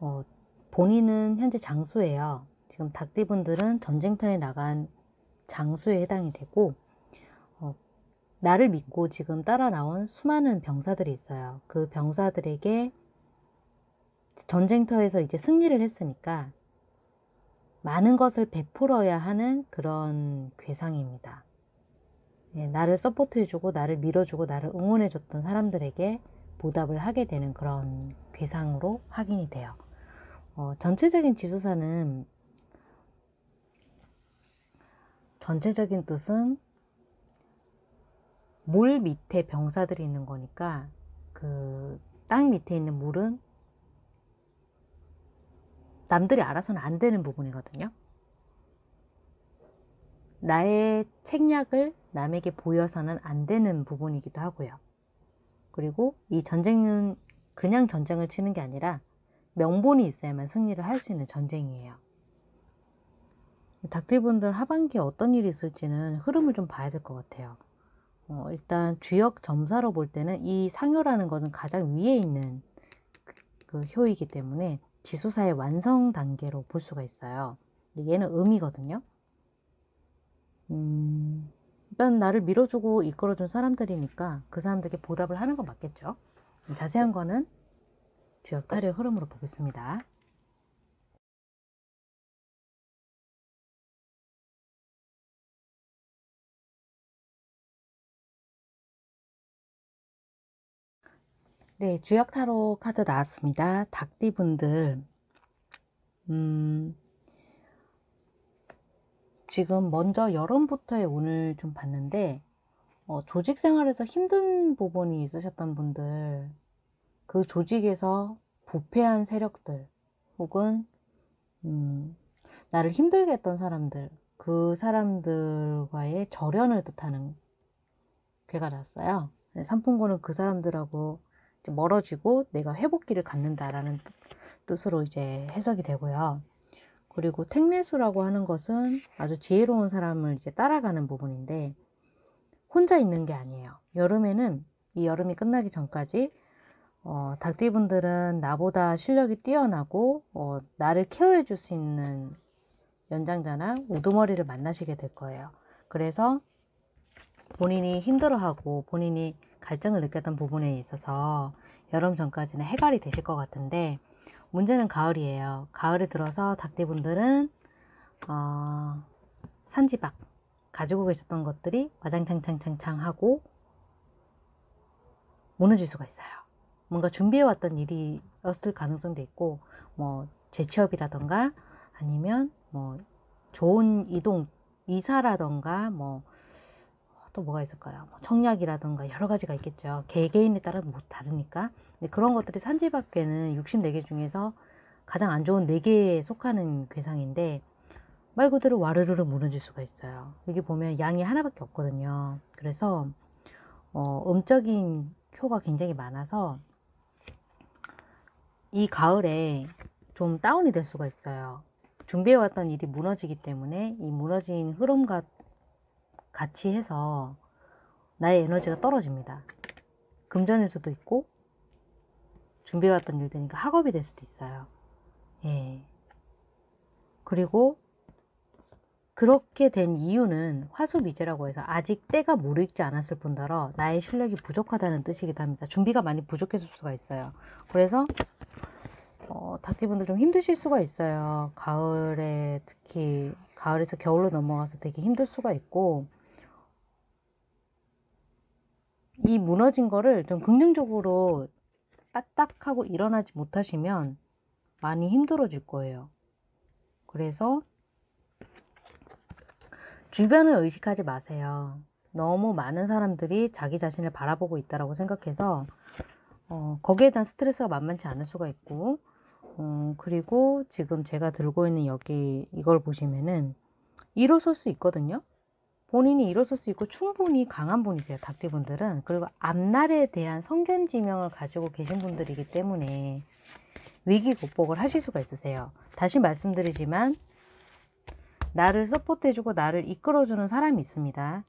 어, 본인은 현재 장수예요. 지금 닭띠분들은 전쟁터에 나간 장수에 해당이 되고 나를 믿고 지금 따라 나온 수많은 병사들이 있어요. 그 병사들에게 전쟁터에서 이제 승리를 했으니까 많은 것을 베풀어야 하는 그런 괴상입니다. 예, 나를 서포트해주고 나를 밀어주고 나를 응원해줬던 사람들에게 보답을 하게 되는 그런 괴상으로 확인이 돼요. 어, 전체적인 지수사는 전체적인 뜻은 물 밑에 병사들이 있는 거니까 그 땅 밑에 있는 물은 남들이 알아서는 안 되는 부분이거든요. 나의 책략을 남에게 보여서는 안 되는 부분이기도 하고요. 그리고 이 전쟁은 그냥 전쟁을 치는 게 아니라 명분이 있어야만 승리를 할 수 있는 전쟁이에요. 닥들분들 하반기에 어떤 일이 있을지는 흐름을 좀 봐야 될 것 같아요. 어, 일단 주역 점사로 볼 때는 이 상효라는 것은 가장 위에 있는 그, 그 효이기 때문에 지수사의 완성 단계로 볼 수가 있어요. 근데 얘는 음이거든요. 음, 일단 나를 밀어주고 이끌어준 사람들이니까 그 사람들에게 보답을 하는 건 맞겠죠. 자세한 거는 주역 타의 흐름으로 보겠습니다. 네, 주약 타로 카드 나왔습니다. 닭띠분들. 음, 지금 먼저 여름부터의 오늘 좀 봤는데, 어, 조직 생활에서 힘든 부분이 있으셨던 분들, 그 조직에서 부패한 세력들, 혹은, 음, 나를 힘들게 했던 사람들, 그 사람들과의 절연을 뜻하는 괴가 났어요. 네, 삼풍고는 그 사람들하고 멀어지고 내가 회복기를 갖는다라는 뜻으로 이제 해석이 되고요. 그리고 택내수라고 하는 것은 아주 지혜로운 사람을 이제 따라가는 부분인데 혼자 있는 게 아니에요. 여름에는 이 여름이 끝나기 전까지 어, 닭띠분들은 나보다 실력이 뛰어나고 어, 나를 케어해 줄 수 있는 연장자나 우두머리를 만나시게 될 거예요. 그래서 본인이 힘들어하고 본인이 갈증을 느꼈던 부분에 있어서 여름 전까지는 해결이 되실 것 같은데 문제는 가을이에요. 가을에 들어서 닭띠분들은 어, 산지박 가지고 계셨던 것들이 와장창창창창하고 무너질 수가 있어요. 뭔가 준비해왔던 일이었을 가능성도 있고 뭐 재취업이라던가 아니면 뭐 좋은 이동 이사라던가 뭐또 뭐가 있을까요? 뭐 청약이라든가 여러 가지가 있겠죠. 개개인에 따라 뭐 다르니까. 근데 그런 것들이 산지밖에는 64개 중에서 가장 안 좋은 4개에 속하는 괴상인데 말 그대로 와르르르 무너질 수가 있어요. 여기 보면 양이 하나밖에 없거든요. 그래서 어, 음적인 효가 굉장히 많아서 이 가을에 좀 다운이 될 수가 있어요. 준비해왔던 일이 무너지기 때문에 이 무너진 흐름과 같이 해서 나의 에너지가 떨어집니다. 금전일 수도 있고 준비해왔던 일들이니까 학업이 될 수도 있어요. 예. 그리고 그렇게 된 이유는 화수미제라고 해서 아직 때가 무르익지 않았을 뿐더러 나의 실력이 부족하다는 뜻이기도 합니다. 준비가 많이 부족했을 수가 있어요. 그래서 어, 닭띠분들 좀 힘드실 수가 있어요. 가을에 특히 가을에서 겨울로 넘어가서 되게 힘들 수가 있고 이 무너진 거를 좀 긍정적으로 딱딱하고 일어나지 못하시면 많이 힘들어질 거예요. 그래서 주변을 의식하지 마세요. 너무 많은 사람들이 자기 자신을 바라보고 있다라고 생각해서 어, 거기에 대한 스트레스가 만만치 않을 수가 있고 어, 그리고 지금 제가 들고 있는 여기 이걸 보시면은 일어설 수 있거든요. 본인이 일어설 수 있고 충분히 강한 분이세요. 닭띠분들은. 그리고 앞날에 대한 성견지명을 가지고 계신 분들이기 때문에 위기 극복을 하실 수가 있으세요. 다시 말씀드리지만 나를 서포트해주고 나를 이끌어주는 사람이 있습니다.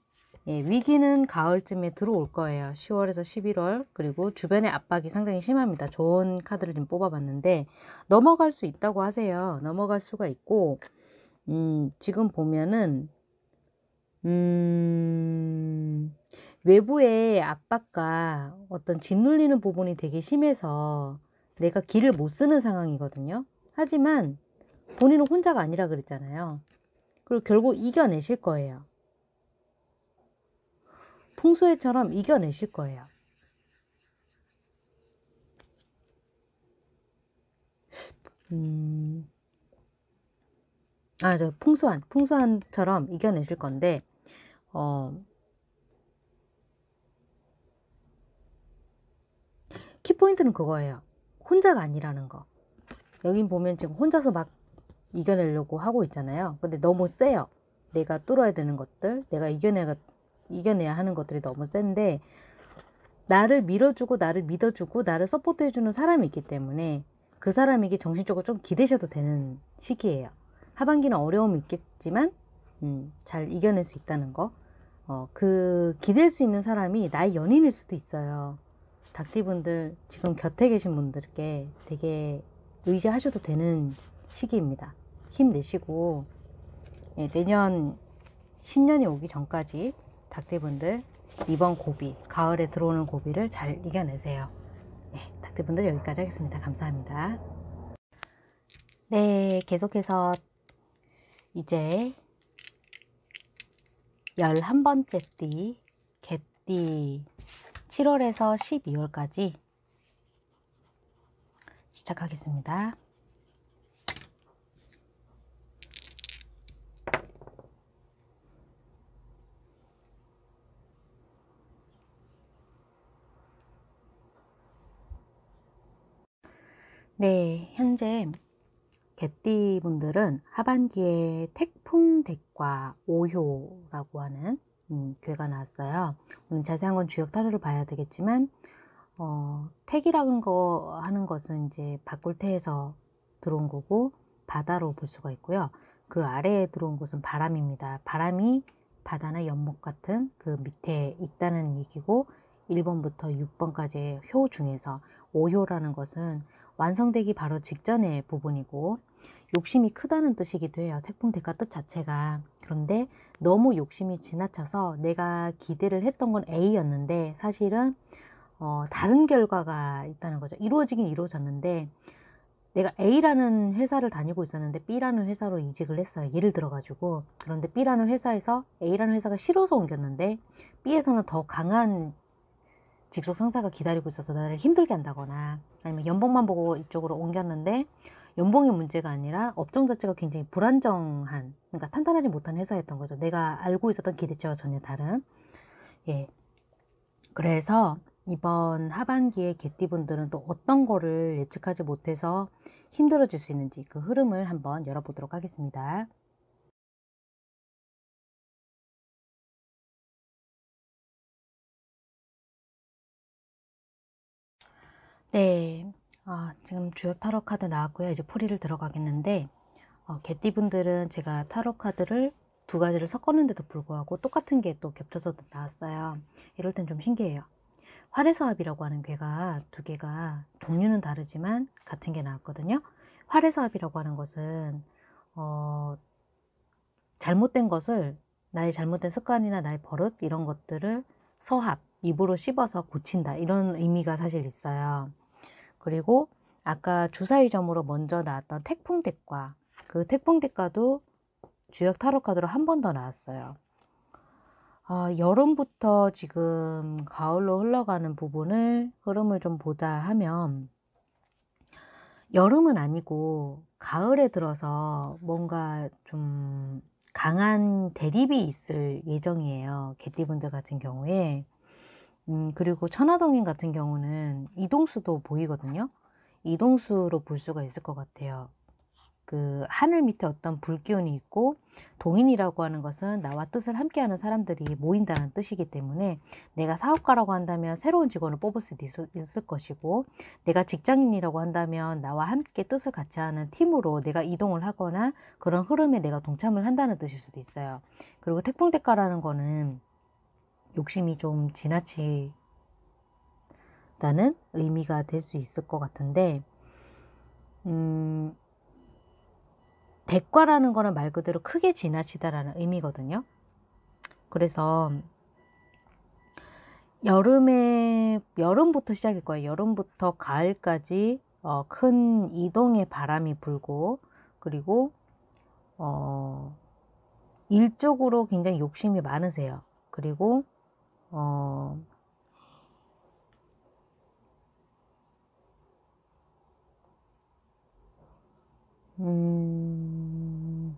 예, 위기는 가을쯤에 들어올 거예요. 10월에서 11월 그리고 주변의 압박이 상당히 심합니다. 좋은 카드를 좀 뽑아봤는데 넘어갈 수 있다고 하세요. 넘어갈 수가 있고 음, 지금 보면은 음, 외부의 압박과 어떤 짓눌리는 부분이 되게 심해서 내가 길을 못 쓰는 상황이거든요. 하지만 본인은 혼자가 아니라 그랬잖아요. 그리고 결국 이겨내실 거예요. 풍수해처럼 이겨내실 거예요. 음, 아, 저 풍수한, 풍수한처럼 이겨내실 건데, 어, 키포인트는 그거예요. 혼자가 아니라는 거. 여긴 보면 지금 혼자서 막 이겨내려고 하고 있잖아요. 근데 너무 세요. 내가 뚫어야 되는 것들, 내가 이겨내야, 이겨내야 하는 것들이 너무 센데, 나를 밀어주고, 나를 믿어주고, 나를 서포트해주는 사람이 있기 때문에 그 사람에게 정신적으로 좀 기대셔도 되는 시기예요. 하반기는 어려움이 있겠지만, 음, 잘 이겨낼 수 있다는 거. 어, 그 기댈 수 있는 사람이 나의 연인일 수도 있어요. 닭띠분들 지금 곁에 계신 분들께 되게 의지하셔도 되는 시기입니다. 힘내시고 예, 내년 신년이 오기 전까지 닭띠분들 이번 고비 가을에 들어오는 고비를 잘 이겨내세요. 네, 닭띠분들 여기까지 하겠습니다. 감사합니다. 네, 계속해서 이제 1 1번째 띠, 개띠 7월에서 12월까지 시작하겠습니다. 네, 현재 개띠분들은 하반기에 태풍댁과 오효라고 하는 음, 괴가 나왔어요. 오늘 자세한 건 주역 타로를 봐야 되겠지만 어, 택이라는 거 하는 것은 이제 바꿀태에서 들어온 거고 바다로 볼 수가 있고요. 그 아래에 들어온 것은 바람입니다. 바람이 바다나 연못 같은 그 밑에 있다는 얘기고 1번부터 6번까지의 효 중에서 오효라는 것은 완성되기 바로 직전의 부분이고 욕심이 크다는 뜻이기도 해요. 태풍 대가 뜻 자체가. 그런데 너무 욕심이 지나쳐서 내가 기대를 했던 건 A였는데 사실은 어, 다른 결과가 있다는 거죠. 이루어지긴 이루어졌는데 내가 A라는 회사를 다니고 있었는데 B라는 회사로 이직을 했어요. 예를 들어가지고. 그런데 B라는 회사에서 A라는 회사가 싫어서 옮겼는데 B에서는 더 강한 직속 상사가 기다리고 있어서 나를 힘들게 한다거나 아니면 연봉만 보고 이쪽으로 옮겼는데 연봉의 문제가 아니라 업종 자체가 굉장히 불안정한 그러니까 탄탄하지 못한 회사였던 거죠. 내가 알고 있었던 기대치와 전혀 다른. 예. 그래서 이번 하반기에 개띠분들은 또 어떤 거를 예측하지 못해서 힘들어질 수 있는지 그 흐름을 한번 열어보도록 하겠습니다. 네. 아, 지금 주역 타로 카드 나왔고요. 이제 풀이를 들어가겠는데 어, 개띠분들은 제가 타로 카드를 두 가지를 섞었는데도 불구하고 똑같은 게 또 겹쳐서 나왔어요. 이럴 땐 좀 신기해요. 활의서합이라고 하는 괴가 두 개가 종류는 다르지만 같은 게 나왔거든요. 활의서합이라고 하는 것은 어, 잘못된 것을 나의 잘못된 습관이나 나의 버릇 이런 것들을 서합 입으로 씹어서 고친다 이런 의미가 사실 있어요. 그리고 아까 주사위점으로 먼저 나왔던 태풍 대과 그 태풍 대과도 주역 타로 카드로 한 번 더 나왔어요. 어, 여름부터 지금 가을로 흘러가는 부분을 흐름을 좀 보자 하면 여름은 아니고 가을에 들어서 뭔가 좀 강한 대립이 있을 예정이에요. 개띠분들 같은 경우에 음, 그리고 천화동인 같은 경우는 이동수도 보이거든요. 이동수로 볼 수가 있을 것 같아요. 그 하늘 밑에 어떤 불기운이 있고 동인이라고 하는 것은 나와 뜻을 함께하는 사람들이 모인다는 뜻이기 때문에 내가 사업가라고 한다면 새로운 직원을 뽑을 수도 있을 것이고 내가 직장인이라고 한다면 나와 함께 뜻을 같이 하는 팀으로 내가 이동을 하거나 그런 흐름에 내가 동참을 한다는 뜻일 수도 있어요. 그리고 태풍 대가라는 거는 욕심이 좀 지나치다는 의미가 될 수 있을 것 같은데, 음, 대과라는 거는 말 그대로 크게 지나치다라는 의미거든요. 그래서 여름에 여름부터 시작일 거예요. 여름부터 가을까지 어, 큰 이동의 바람이 불고 그리고 어, 일적으로 굉장히 욕심이 많으세요. 그리고 어, 음,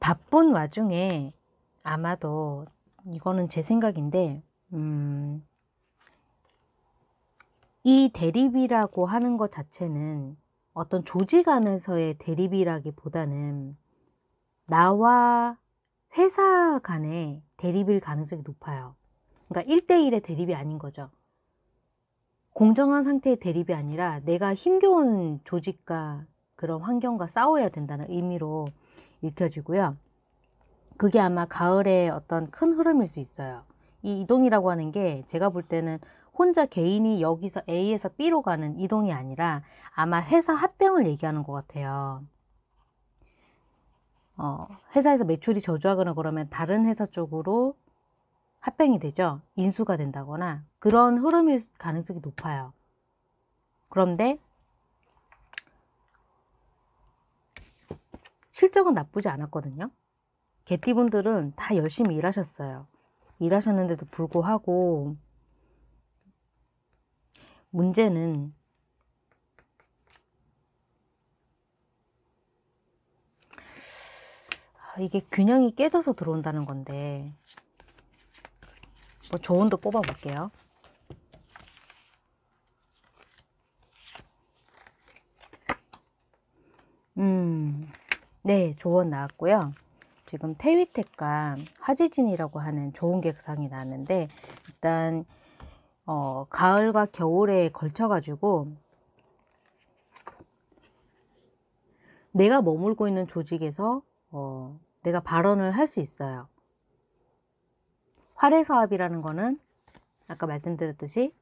바쁜 와중에 아마도 이거는 제 생각인데, 음, 이 대립이라고 하는 것 자체는 어떤 조직 안에서의 대립이라기보다는 나와 회사 간의 대립일 가능성이 높아요. 그러니까 1대1의 대립이 아닌 거죠. 공정한 상태의 대립이 아니라 내가 힘겨운 조직과 그런 환경과 싸워야 된다는 의미로 읽혀지고요. 그게 아마 가을의 어떤 큰 흐름일 수 있어요. 이 이동이라고 하는 게 제가 볼 때는 혼자 개인이 여기서 A에서 B로 가는 이동이 아니라 아마 회사 합병을 얘기하는 것 같아요. 어, 회사에서 매출이 저조하거나 그러면 다른 회사 쪽으로 합병이 되죠. 인수가 된다거나 그런 흐름일 가능성이 높아요. 그런데 실적은 나쁘지 않았거든요. 개띠분들은 다 열심히 일하셨어요. 일하셨는데도 불구하고 문제는 이게 균형이 깨져서 들어온다는 건데 뭐 조언도 뽑아볼게요. 음, 네, 조언 나왔고요. 지금 태위택과 하지진이라고 하는 좋은 객상이 나왔는데 일단 어, 가을과 겨울에 걸쳐가지고 내가 머물고 있는 조직에서 어, 내가 발언을 할 수 있어요. 활의사업이라는 거는 아까 말씀드렸듯이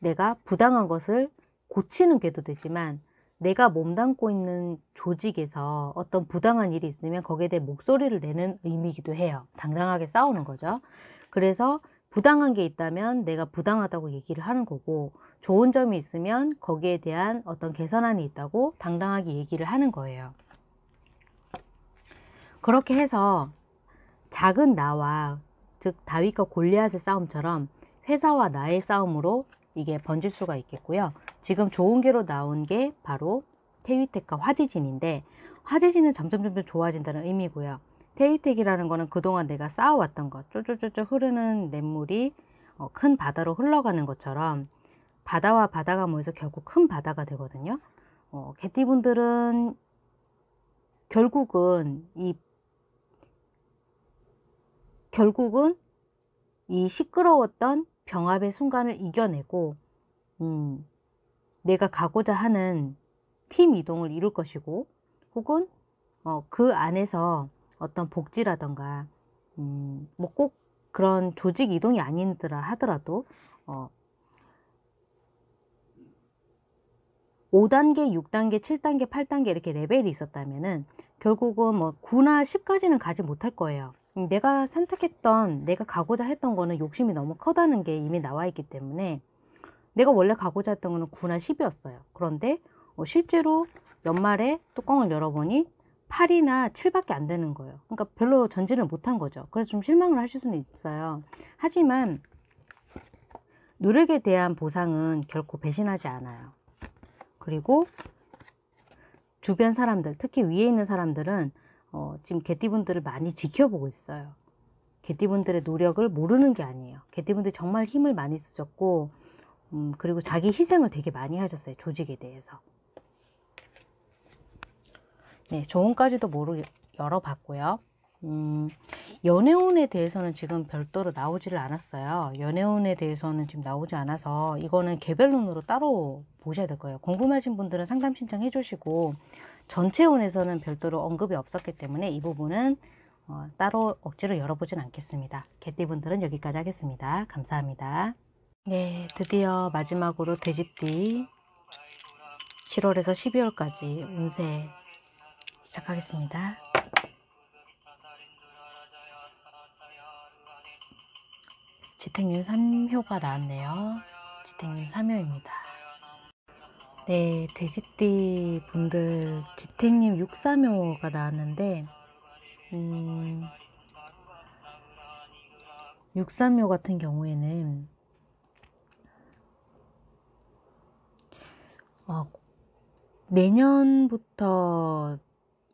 내가 부당한 것을 고치는 궤도 되지만 내가 몸담고 있는 조직에서 어떤 부당한 일이 있으면 거기에 대해 목소리를 내는 의미이기도 해요. 당당하게 싸우는 거죠. 그래서 부당한 게 있다면 내가 부당하다고 얘기를 하는 거고 좋은 점이 있으면 거기에 대한 어떤 개선안이 있다고 당당하게 얘기를 하는 거예요. 그렇게 해서 작은 나와 즉 다윗과 골리앗의 싸움처럼 회사와 나의 싸움으로 이게 번질 수가 있겠고요. 지금 좋은 개로 나온 게 바로 테위텍과 화지진인데 화지진은 점점 점점 좋아진다는 의미고요. 테위텍이라는 거는 그동안 내가 쌓아왔던 것 쪼쪼쪼쪼 흐르는 냇물이 어, 큰 바다로 흘러가는 것처럼 바다와 바다가 모여서 결국 큰 바다가 되거든요. 어, 개띠분들은 결국은 이 결국은 이 시끄러웠던 병합의 순간을 이겨내고 음, 내가 가고자 하는 팀 이동을 이룰 것이고 혹은 어, 그 안에서 어떤 복지라던가 음, 뭐 꼭 그런 조직 이동이 아니더라 하더라도 어, 5단계, 6단계, 7단계, 8단계 이렇게 레벨이 있었다면은 결국은 뭐 9나 10까지는 가지 못할 거예요. 내가 선택했던, 내가 가고자 했던 거는 욕심이 너무 커다는 게 이미 나와 있기 때문에 내가 원래 가고자 했던 거는 9나 10이었어요. 그런데 어, 실제로 연말에 뚜껑을 열어보니 8이나 7밖에 안 되는 거예요. 그러니까 별로 전진을 못한 거죠. 그래서 좀 실망을 하실 수는 있어요. 하지만 노력에 대한 보상은 결코 배신하지 않아요. 그리고 주변 사람들, 특히 위에 있는 사람들은 어, 지금 개띠분들을 많이 지켜보고 있어요. 개띠분들의 노력을 모르는 게 아니에요. 개띠분들 정말 힘을 많이 쓰셨고, 음, 그리고 자기 희생을 되게 많이 하셨어요. 조직에 대해서. 네, 조언까지도 모르 열어봤고요. 음, 연애운에 대해서는 지금 별도로 나오지를 않았어요. 연애운에 대해서는 지금 나오지 않아서 이거는 개별론으로 따로 보셔야 될 거예요. 궁금하신 분들은 상담 신청해 주시고 전체운에서는 별도로 언급이 없었기 때문에 이 부분은 어, 따로 억지로 열어보진 않겠습니다. 개띠분들은 여기까지 하겠습니다. 감사합니다. 네, 드디어 마지막으로 돼지띠 7월에서 12월까지 운세 시작하겠습니다. 지택님 3효가 나왔네요. 지택님 3효입니다. 네, 돼지띠 분들 지택님 635가 나왔는데 음, 635 같은 경우에는 어, 내년부터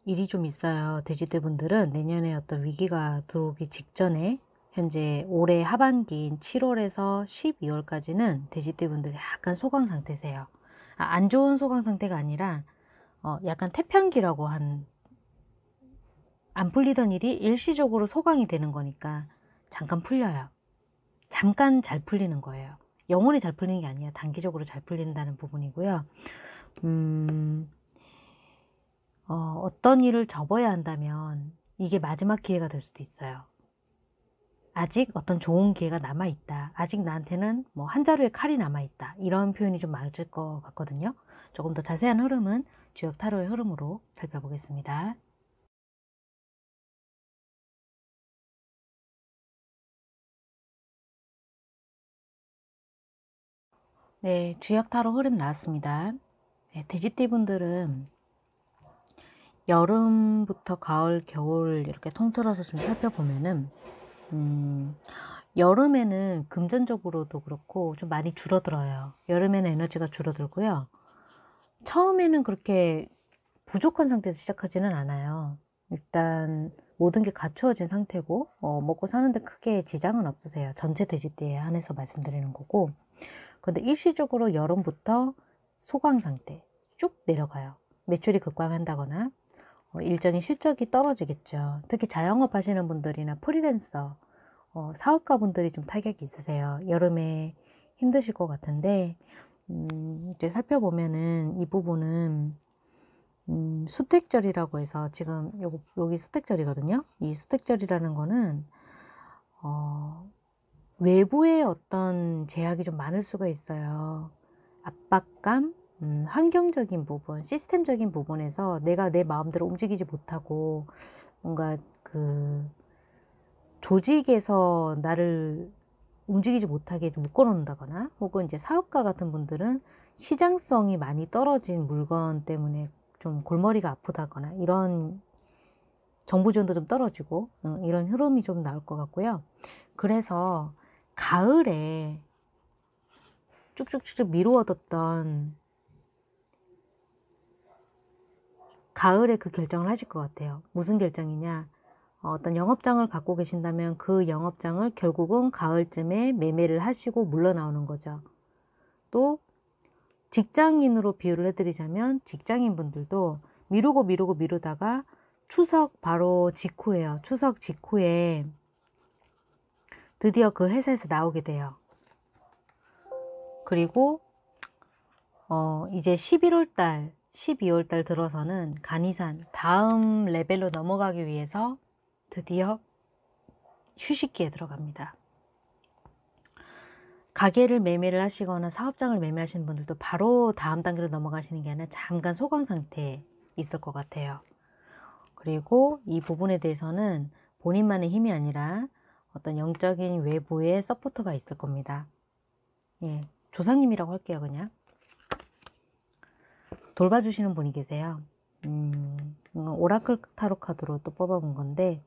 일이 좀 있어요. 돼지띠 분들은 내년에 어떤 위기가 들어오기 직전에 현재 올해 하반기인 7월에서 12월까지는 돼지띠 분들 약간 소강 상태세요. 아, 안 좋은 소강 상태가 아니라 어, 약간 태평기라고 한 안 풀리던 일이 일시적으로 소강이 되는 거니까 잠깐 풀려요. 잠깐 잘 풀리는 거예요. 영원히 잘 풀리는 게아니에 단기적으로 잘 풀린다는 부분이고요. 음, 어, 어떤 일을 접어야 한다면 이게 마지막 기회가 될 수도 있어요. 아직 어떤 좋은 기회가 남아있다. 아직 나한테는 뭐 한 자루의 칼이 남아있다. 이런 표현이 좀많을것 같거든요. 조금 더 자세한 흐름은 주역 타로의 흐름으로 살펴보겠습니다. 네, 주역 타로 흐름 나왔습니다. 네, 돼지띠 분들은 여름부터 가을, 겨울 이렇게 통틀어서 좀 살펴보면은 음, 여름에는 금전적으로도 그렇고 좀 많이 줄어들어요. 여름에는 에너지가 줄어들고요. 처음에는 그렇게 부족한 상태에서 시작하지는 않아요. 일단 모든 게 갖추어진 상태고 어, 먹고 사는데 크게 지장은 없으세요. 전체 돼지띠에 한해서 말씀드리는 거고 근데 일시적으로 여름부터 소강 상태 쭉 내려가요. 매출이 급감한다거나 뭐 일정이 실적이 떨어지겠죠. 특히 자영업 하시는 분들이나 프리랜서, 어, 사업가 분들이 좀 타격이 있으세요. 여름에 힘드실 것 같은데, 음, 이제 살펴보면은 이 부분은 음, 수택절이라고 해서 지금 요, 여기 수택절이거든요. 이 수택절이라는 거는 어, 외부의 어떤 제약이 좀 많을 수가 있어요. 압박감, 음, 환경적인 부분, 시스템적인 부분에서 내가 내 마음대로 움직이지 못하고 뭔가 그 조직에서 나를 움직이지 못하게 묶어놓는다거나 혹은 이제 사업가 같은 분들은 시장성이 많이 떨어진 물건 때문에 좀 골머리가 아프다거나 이런 정부 지원도 좀 떨어지고 어, 이런 흐름이 좀 나올 것 같고요. 그래서 가을에 쭉쭉쭉쭉 미루어뒀던 가을에 그 결정을 하실 것 같아요. 무슨 결정이냐? 어, 어떤 영업장을 갖고 계신다면 그 영업장을 결국은 가을쯤에 매매를 하시고 물러나오는 거죠. 또 직장인으로 비유를 해드리자면 직장인분들도 미루고 미루고 미루다가 추석 바로 직후에요. 추석 직후에 드디어 그 회사에서 나오게 돼요. 그리고 어 이제 11월 달 12월 달 들어서는 간이산 다음 레벨로 넘어가기 위해서 드디어 휴식기에 들어갑니다. 가게를 매매를 하시거나 사업장을 매매하시는 분들도 바로 다음 단계로 넘어가시는 게 아니라 잠깐 소강 상태에 있을 것 같아요. 그리고 이 부분에 대해서는 본인만의 힘이 아니라 어떤 영적인 외부의 서포터가 있을 겁니다. 예, 조상님이라고 할게요, 그냥. 돌봐주시는 분이 계세요. 음, 어, 오라클 타로 카드로 또 뽑아본 건데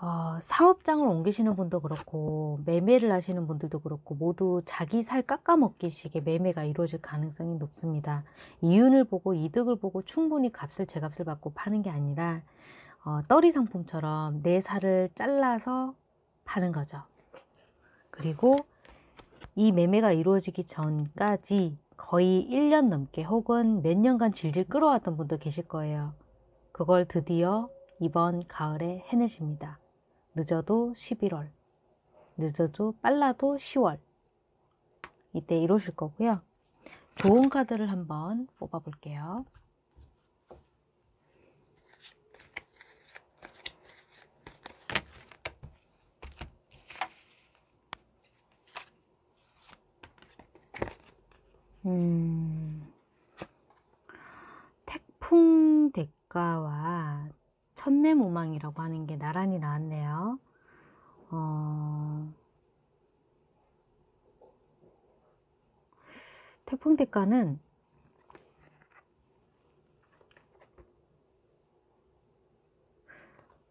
어, 사업장을 옮기시는 분도 그렇고 매매를 하시는 분들도 그렇고 모두 자기 살 깎아먹기식의 매매가 이루어질 가능성이 높습니다. 이윤을 보고 이득을 보고 충분히 값을 제값을 받고 파는 게 아니라 어, 떨이 상품처럼 내 살을 잘라서 파는 거죠. 그리고 이 매매가 이루어지기 전까지 거의 1년 넘게 혹은 몇 년간 질질 끌어왔던 분도 계실 거예요. 그걸 드디어 이번 가을에 해내십니다. 늦어도 11월, 늦어도 빨라도 10월. 이때 이루실 거고요. 좋은 카드를 한번 뽑아 볼게요. 태풍 음. 대가와 천내무망이라고 하는 게 나란히 나왔네요. 어, 태풍 대가는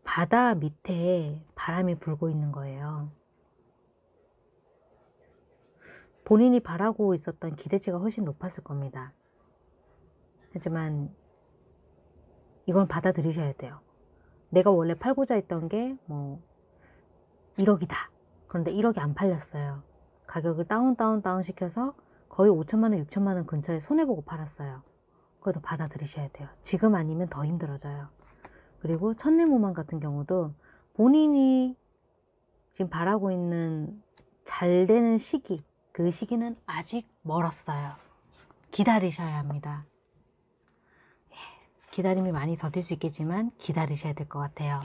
바다 밑에 바람이 불고 있는 거예요. 본인이 바라고 있었던 기대치가 훨씬 높았을 겁니다. 하지만 이걸 받아들이셔야 돼요. 내가 원래 팔고자 했던 게 뭐 1억이다. 그런데 1억이 안 팔렸어요. 가격을 다운 다운 다운 시켜서 거의 5천만 원, 6천만 원 근처에 손해보고 팔았어요. 그것도 받아들이셔야 돼요. 지금 아니면 더 힘들어져요. 그리고 천내무망 같은 경우도 본인이 지금 바라고 있는 잘 되는 시기, 그 시기는 아직 멀었어요. 기다리셔야 합니다. 예, 기다림이 많이 더딜 수 있겠지만 기다리셔야 될 것 같아요.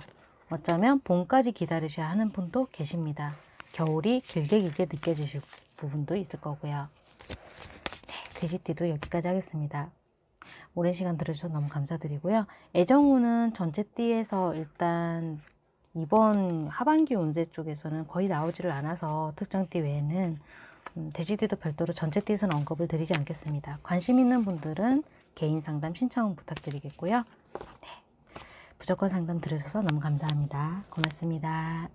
어쩌면 봄까지 기다리셔야 하는 분도 계십니다. 겨울이 길게 길게 느껴지실 부분도 있을 거고요. 네, 돼지띠도 여기까지 하겠습니다. 오랜 시간 들으셔서 너무 감사드리고요. 애정우는 전체 띠에서 일단 이번 하반기 운세 쪽에서는 거의 나오지를 않아서 특정 띠 외에는 음, 돼지띠도 별도로 전체 띠은 에 언급을 드리지 않겠습니다. 관심 있는 분들은 개인 상담 신청 부탁드리겠고요. 네. 무조건 상담 들으셔서 너무 감사합니다. 고맙습니다.